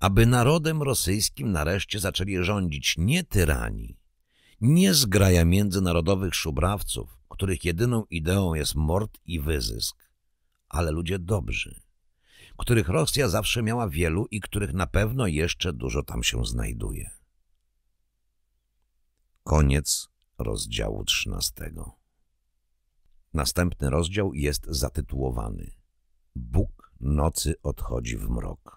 aby narodem rosyjskim nareszcie zaczęli rządzić nie tyrani, nie zgraja międzynarodowych szubrawców, których jedyną ideą jest mord i wyzysk, ale ludzie dobrzy, których Rosja zawsze miała wielu i których na pewno jeszcze dużo tam się znajduje. Koniec rozdziału trzynastego. Następny rozdział jest zatytułowany Bóg nocy odchodzi w mrok.